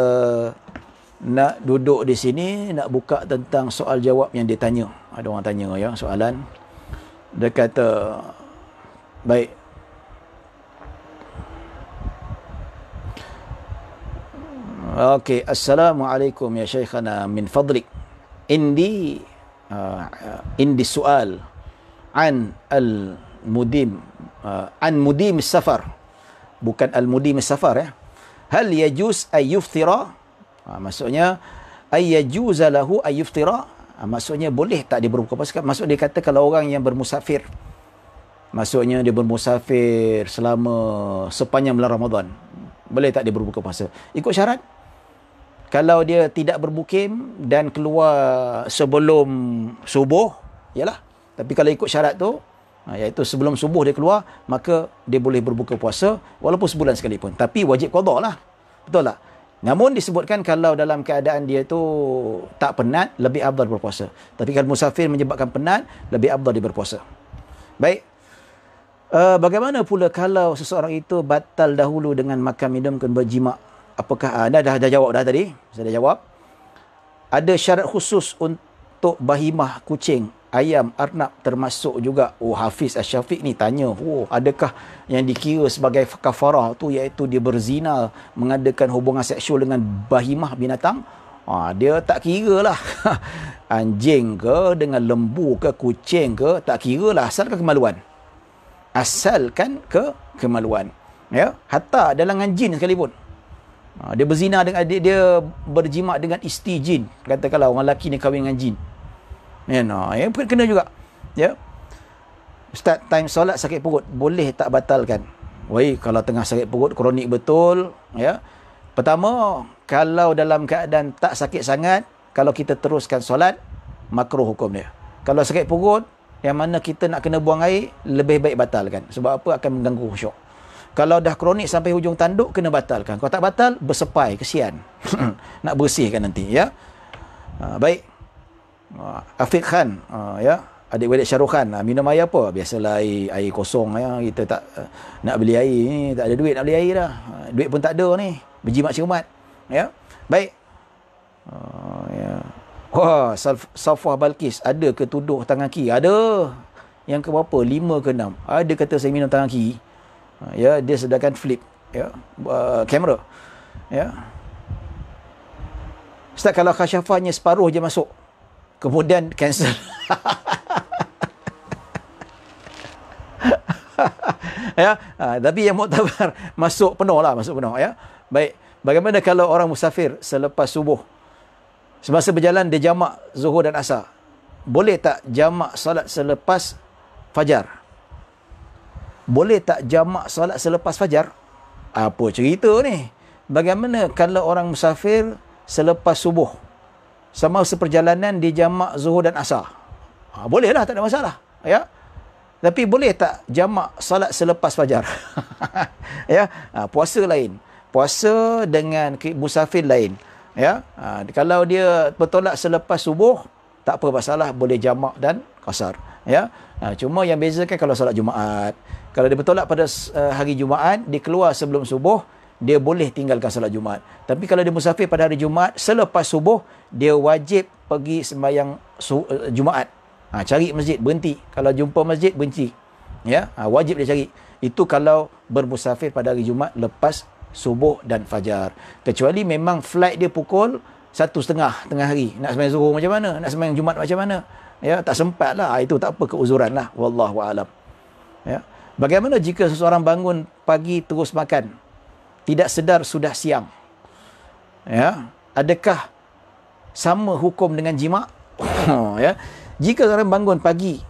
nak duduk di sini nak buka tentang soal jawab yang ditanya. Ada orang tanya ya soalan. Dia kata baik Okey, assalamualaikum ya syekhana min fadlik. Indi uh, indi soal an al mudim uh, an mudim safar. Bukan al mudim safar ya. Hal yajuz ay yuftira? Ha, maksudnya ay yajuz lahu ay yuftira? Ha, maksudnya boleh tak dia berbuka puasa? Maksud dia kata kalau orang yang bermusafir maksudnya dia bermusafir selama sepanjang bulan Ramadan boleh tak dia berbuka puasa ikut syarat kalau dia tidak berbukim dan keluar sebelum subuh, yalah. Tapi kalau ikut syarat tu, ha, iaitu sebelum subuh dia keluar, maka dia boleh berbuka puasa walaupun sebulan sekalipun. Tapi wajib qadha lah. Betul tak? Namun disebutkan kalau dalam keadaan dia tu tak penat, lebih abdal berpuasa. Tapi kalau musafir menyebabkan penat, lebih abdal dia berpuasa. Baik. Uh, bagaimana pula kalau seseorang itu batal dahulu dengan makan minum dan berjimak? apakah uh, dah, dah dah jawab dah tadi? Saya dah jawab. Ada syarat khusus untuk bahimah kucing, ayam, arnab termasuk juga. Oh Hafiz Asyafiq ni tanya, "Oh, adakah yang dikira sebagai kafarah tu iaitu dia berzina, mengadakan hubungan seksual dengan bahimah binatang?" Ah, ha, dia tak kira lah. [laughs] Anjing ke, dengan lembu ke, kucing ke, tak kira lah. Asal ke kemaluan. Asalkan ke kemaluan. Ya, hatta dalam jin sekalipun. Ha, dia berzina dengan dia, dia berjima dengan isteri jin katakanlah orang lelaki ni kahwin dengan jin kan ya no. Ya, kena juga ya ustaz time solat sakit perut boleh tak batalkan wei kalau tengah sakit perut kronik betul ya pertama kalau dalam keadaan tak sakit sangat kalau kita teruskan solat makruh hukum dia kalau sakit perut yang mana kita nak kena buang air lebih baik batalkan sebab apa akan mengganggu khusyuk kalau dah kronik sampai hujung tanduk, kena batalkan. Kalau tak batal, bersepai. Kesian. [laughs] Nak bersihkan nanti. Ya? Uh, baik. Uh, Afiq Khan. Uh, ya? Adik-adik Syaruh minum air apa? Biasalah air, air kosong. Ya? Kita tak uh, nak beli air. Ni. Tak ada duit nak beli air dah. duit pun tak ada ni. Berjimat cermat. Ya? Baik. Uh, ya. Wah, Safah Balkis. Ada ke tuduh tangan kiri? Ada. Yang ke berapa? Lima ke enam? Ada kata saya minum tangan kiri. Ha, ya dia sedangkan flip ya uh, kamera uh, ya Ustaz kalau kasyafahnya separuh je masuk kemudian cancel [laughs] ya ha, tapi yang muktabar masuk penuh lah masuk penuh ya baik bagaimana kalau orang musafir selepas subuh semasa berjalan dia jamak zuhur dan asar boleh tak jamak solat selepas fajar boleh tak jamak solat selepas fajar? Apa cerita ni? Bagaimana kalau orang musafir selepas subuh? Sama seperjalanan di jamak zuhur dan asar? Ha, boleh lah, tak ada masalah. Ya? Tapi boleh tak jamak solat selepas fajar? [laughs] ya? Ha, puasa lain. Puasa dengan musafir lain. Ya? Ha, kalau dia bertolak selepas subuh, tak apa masalah, boleh jamak dan kasar. Ya? Ha, cuma yang beza kan kalau solat Jumaat. Kalau dia bertolak pada eh, hari Jumaat, dia keluar sebelum subuh, dia boleh tinggalkan solat Jumaat. Tapi kalau dia musafir pada hari Jumaat, selepas subuh, dia wajib pergi sembahyang eh, Jumaat. Ha, cari masjid, berhenti. Kalau jumpa masjid, berhenti. Ya, ha, wajib dia cari. Itu kalau bermusafir pada hari Jumaat lepas subuh dan fajar. Kecuali memang flight dia pukul satu setengah tengah hari. Nak sembahyang zuhur macam mana? Nak sembahyang Jumaat macam mana? ya tak sempat lah ah, itu tak apa keuzuran lah wallahu alam ya bagaimana jika seseorang bangun pagi terus makan tidak sedar sudah siang ya adakah sama hukum dengan jima oh, ya jika seseorang bangun pagi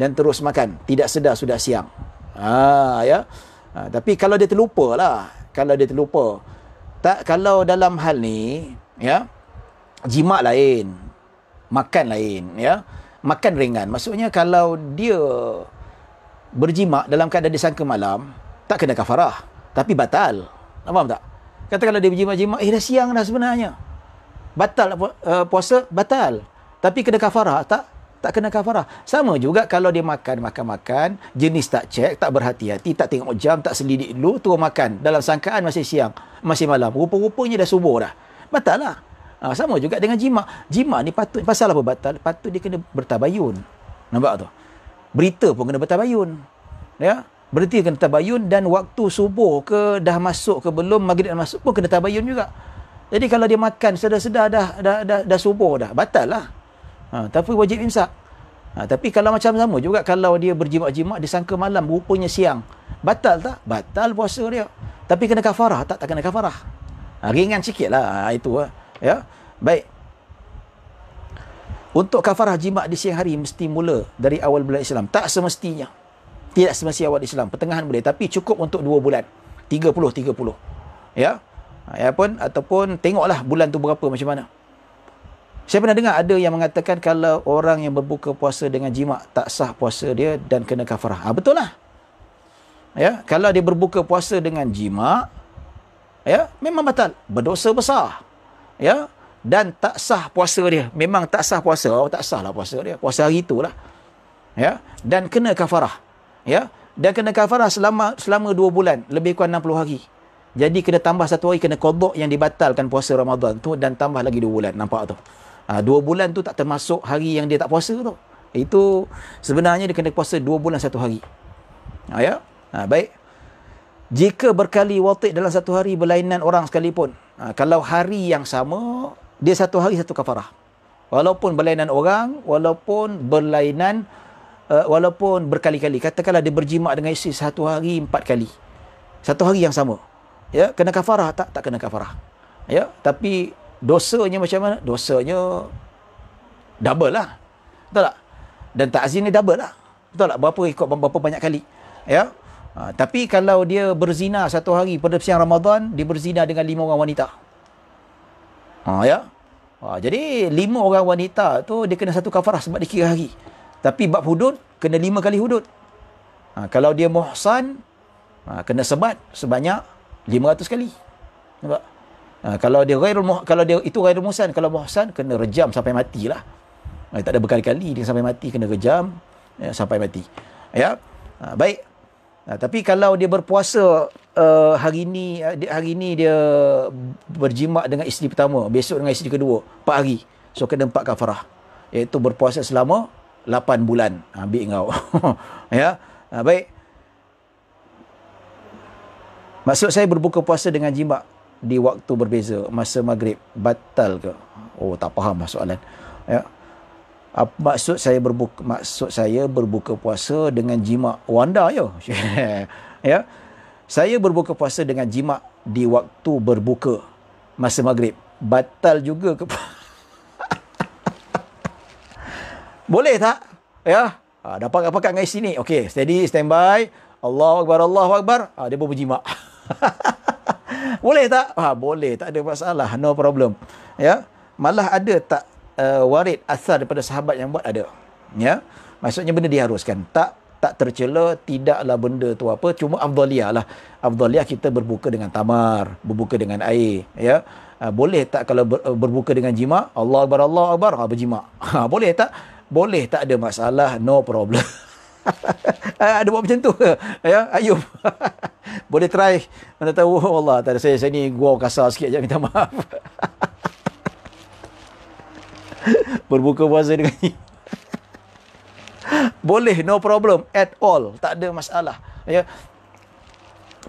dan terus makan tidak sedar sudah siang ha ya ha, tapi kalau dia terlupa lah kalau dia terlupa tak kalau dalam hal ni ya jima lain makan lain ya makan ringan. Maksudnya kalau dia berjima dalam keadaan disangka malam, tak kena kafarah. Tapi batal. Nampak tak? Kata kalau dia berjima-jima, eh dah siang dah sebenarnya. Batal lah eh, puasa, batal. Tapi kena kafarah, tak? Tak kena kafarah. Sama juga kalau dia makan, makan-makan, jenis tak cek, tak berhati-hati, tak tengok jam, tak selidik dulu, tu makan. Dalam sangkaan masih siang, masih malam. Rupa-rupanya dah subuh dah. Batal lah. Ha, sama juga dengan jima. Jima ni patut pasal apa batal? Patut dia kena bertabayun. Nampak tu? Berita pun kena bertabayun. Ya? Berita kena tabayun dan waktu subuh ke dah masuk ke belum maghrib dah masuk pun kena tabayun juga. Jadi kalau dia makan sedar-sedar dah, dah, dah, dah, subuh dah, batal lah. Ha, tapi wajib imsak. Ha, tapi kalau macam sama juga, kalau dia berjimak-jimak, dia sangka malam, rupanya siang. Batal tak? Batal puasa dia. Tapi kena kafarah tak? Tak kena kafarah. Ha, ringan sikit lah ha, itu lah. Ha. Ya. Baik. Untuk kafarah jima di siang hari mesti mula dari awal bulan Islam. Tak semestinya. Tidak semestinya awal Islam. Pertengahan boleh. Tapi cukup untuk dua bulan. 30-30. Ya. Ya pun, ataupun tengoklah bulan tu berapa macam mana. Saya pernah dengar ada yang mengatakan kalau orang yang berbuka puasa dengan jima tak sah puasa dia dan kena kafarah. Ha, betul lah. Ya, kalau dia berbuka puasa dengan jima ya, memang batal. Berdosa besar ya dan tak sah puasa dia memang tak sah puasa oh, tak sah lah puasa dia puasa hari itulah ya dan kena kafarah ya dan kena kafarah selama selama 2 bulan lebih kurang 60 hari jadi kena tambah satu hari kena qada yang dibatalkan puasa Ramadan tu dan tambah lagi 2 bulan nampak tu ha, 2 bulan tu tak termasuk hari yang dia tak puasa tu itu sebenarnya dia kena puasa 2 bulan satu hari ha, ya ha, baik jika berkali watik dalam satu hari berlainan orang sekalipun Ha, kalau hari yang sama, dia satu hari satu kafarah. Walaupun berlainan orang, walaupun berlainan, uh, walaupun berkali-kali. Katakanlah dia berjima dengan isteri satu hari empat kali. Satu hari yang sama. Ya, kena kafarah tak? Tak kena kafarah. Ya, tapi dosanya macam mana? Dosanya double lah. Betul tak? Dan takzin ni double lah. Betul tak? Berapa ikut berapa banyak kali. Ya, Ha, tapi kalau dia berzina satu hari pada siang Ramadan, dia berzina dengan lima orang wanita. Ha, ya? Ha, jadi lima orang wanita tu dia kena satu kafarah sebab dia hari. Tapi bab hudud, kena lima kali hudud. Ha, kalau dia muhsan, ha, kena sebat sebanyak lima ratus kali. Nampak? Ha, kalau dia gairul muh, kalau dia itu gairul muhsan, kalau muhsan kena rejam sampai matilah. Ha, tak ada berkali-kali dia sampai mati kena rejam ya, sampai mati. Ya. Ha, baik. Ha, tapi kalau dia berpuasa uh, hari ini, uh, hari ini dia berjima dengan isteri pertama, besok dengan isteri kedua, 4 hari. So kena empat kafarah. Iaitu berpuasa selama 8 bulan. Ambil kau. [laughs] ya. Ha, baik. Masuk saya berbuka puasa dengan jima di waktu berbeza, masa maghrib batal ke? Oh, tak faham lah soalan. Ya apa maksud saya berbuka maksud saya berbuka puasa dengan jima wanda yo [laughs] ya saya berbuka puasa dengan jima di waktu berbuka masa maghrib batal juga ke [laughs] boleh tak ya ha, dapat apa kat guys sini okey steady standby Allahu akbar Allahu akbar ha, dia pun berjima [laughs] boleh tak ha, boleh tak ada masalah no problem ya malah ada tak uh, warid asal daripada sahabat yang buat ada. Ya. Maksudnya benda diharuskan. Tak tak tercela tidaklah benda tu apa cuma afdaliah lah. Afdaliah kita berbuka dengan tamar, berbuka dengan air, ya. Uh, boleh tak kalau ber, uh, berbuka dengan jima? Allah Akbar, Allah Akbar, ha, berjima. Ha, boleh tak? Boleh tak ada masalah, no problem. [laughs] ada buat macam tu ya ayub [laughs] boleh try mana tahu oh Allah tak ada saya sini gua kasar sikit jangan minta maaf [laughs] [laughs] Berbuka puasa dengan you. Boleh, no problem at all. Tak ada masalah. Ya.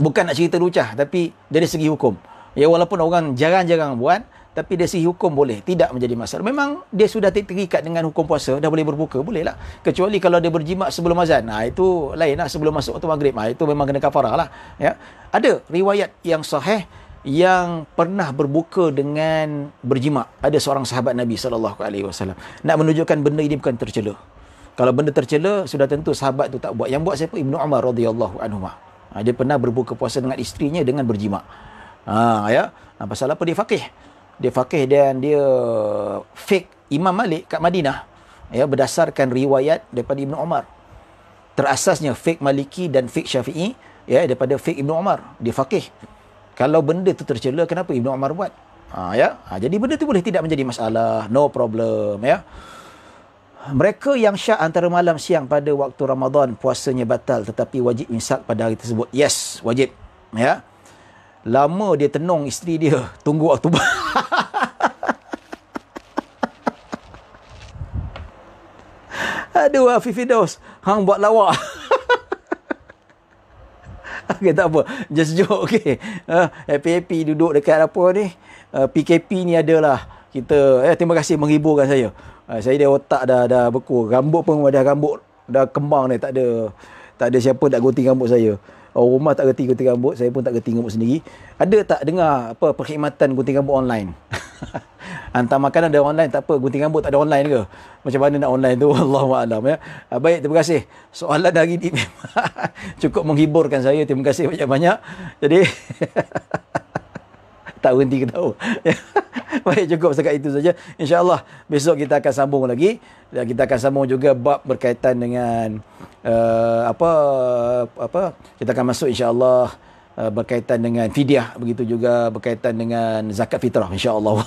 Bukan nak cerita lucah, tapi dari segi hukum. Ya, walaupun orang jarang-jarang buat, tapi dari segi hukum boleh. Tidak menjadi masalah. Memang dia sudah terikat dengan hukum puasa, dah boleh berbuka. Boleh lah. Kecuali kalau dia berjimat sebelum azan. Nah, ha, itu lain lah Sebelum masuk waktu maghrib. Nah, ha, itu memang kena kafarah lah. Ya. Ada riwayat yang sahih yang pernah berbuka dengan berjima ada seorang sahabat Nabi sallallahu alaihi wasallam nak menunjukkan benda ini bukan tercela kalau benda tercela sudah tentu sahabat tu tak buat yang buat siapa Ibnu Umar radhiyallahu anhu ha, dia pernah berbuka puasa dengan isterinya dengan berjima ha ya ha, pasal apa dia faqih dia faqih dan dia fake Imam Malik kat Madinah ya berdasarkan riwayat daripada Ibnu Umar terasasnya fake Maliki dan fake Syafi'i ya daripada fake Ibnu Umar dia faqih kalau benda tu tercela kenapa Ibnu Umar buat ha ya ha, jadi benda tu boleh tidak menjadi masalah no problem ya mereka yang syak antara malam siang pada waktu Ramadan puasanya batal tetapi wajib imsak pada hari tersebut yes wajib ya lama dia tenung isteri dia tunggu waktu [laughs] Aduh, Fifidos. Hang buat lawak. [laughs] [laughs] okay, tak apa. Just joke. Okay. Uh, ha, happy-happy duduk dekat apa ni. Uh, ha, PKP ni adalah. Kita, eh, terima kasih menghiburkan saya. Uh, saya dah otak dah, dah beku. Rambut pun dah rambut. Dah kembang ni. Tak ada, tak ada siapa nak gunting rambut saya. Oh, rumah tak reti gunting rambut. Saya pun tak reti rambut sendiri. Ada tak dengar apa perkhidmatan gunting rambut online? [laughs] hantar makanan ada online tak apa gunting rambut tak ada online ke macam mana nak online tu [laughs] Allah alam ya uh, baik terima kasih soalan dari ini [laughs] cukup menghiburkan saya terima kasih banyak-banyak jadi [laughs] tak henti ke tahu. Ya. Baik cukup setakat itu saja. InsyaAllah besok kita akan sambung lagi. Dan kita akan sambung juga bab berkaitan dengan uh, apa apa kita akan masuk insyaAllah Allah Uh, berkaitan dengan fidyah begitu juga berkaitan dengan zakat fitrah insyaallah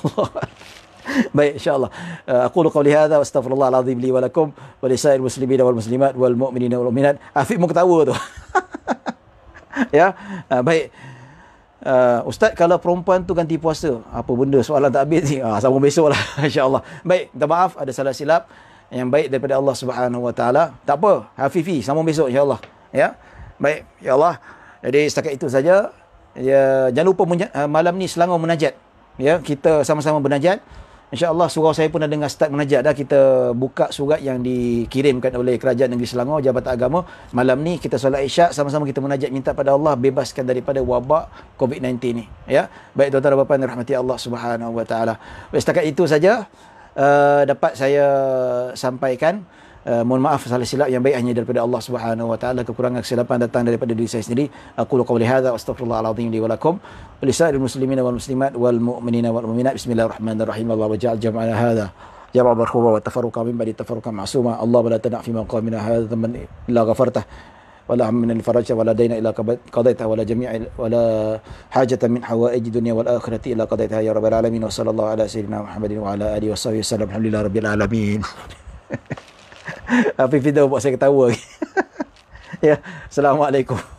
[laughs] Baik insyaallah. Uh, aqulu qawli hadha wa astaghfirullah alazim li wa lakum wa li sa'il muslimina wal muslimat wal mu'minina wal mu'minat. Afiq mu ketawa tu. [laughs] ya. Uh, baik. Uh, Ustaz kalau perempuan tu ganti puasa Apa benda soalan tak habis ni ha, ah, Sambung besok lah [laughs] insyaAllah Baik minta maaf ada salah silap Yang baik daripada Allah subhanahu wa ta'ala Tak apa Hafifi sambung besok insyaAllah Ya Baik Ya Allah jadi setakat itu saja. Ya, jangan lupa menja- eh, malam ni Selangor menajat. Ya, kita sama-sama menajat. Allah surau saya pun ada dengar start menajat dah. Kita buka surat yang dikirimkan oleh Kerajaan Negeri Selangor, Jabatan Agama. Malam ni kita solat isyak, sama-sama kita menajat minta pada Allah bebaskan daripada wabak COVID-19 ni. Ya? Baik tuan-tuan dan puan-puan, rahmati Allah subhanahu wa ta'ala. setakat itu saja uh, dapat saya sampaikan. Eh, mohon maaf salah silap yang baik hanya daripada Allah Subhanahu wa taala kekurangan kesilapan datang daripada diri saya sendiri aku lu qauli hadza astaghfirullah alazim li wa lakum lisairil muslimina wal muslimat wal mu'minina wal mu'minat bismillahirrahmanirrahim Allah waja'al jam'ana hadza جمع مرخوبة والتفرق من بعد التفرق معصومة الله ولا تنع في مقامنا هذا من إلا غفرته ولا هم من الفرج ولا دين إلا قضيتها ولا جميع ولا حاجة من حوائج الدنيا والآخرة إلا قضيتها يا رب العالمين وصلى الله على سيدنا محمد وعلى آله وصحبه وسلم الحمد لله رب العالمين tapi video buat saya ketawa. [laughs] ya, Assalamualaikum.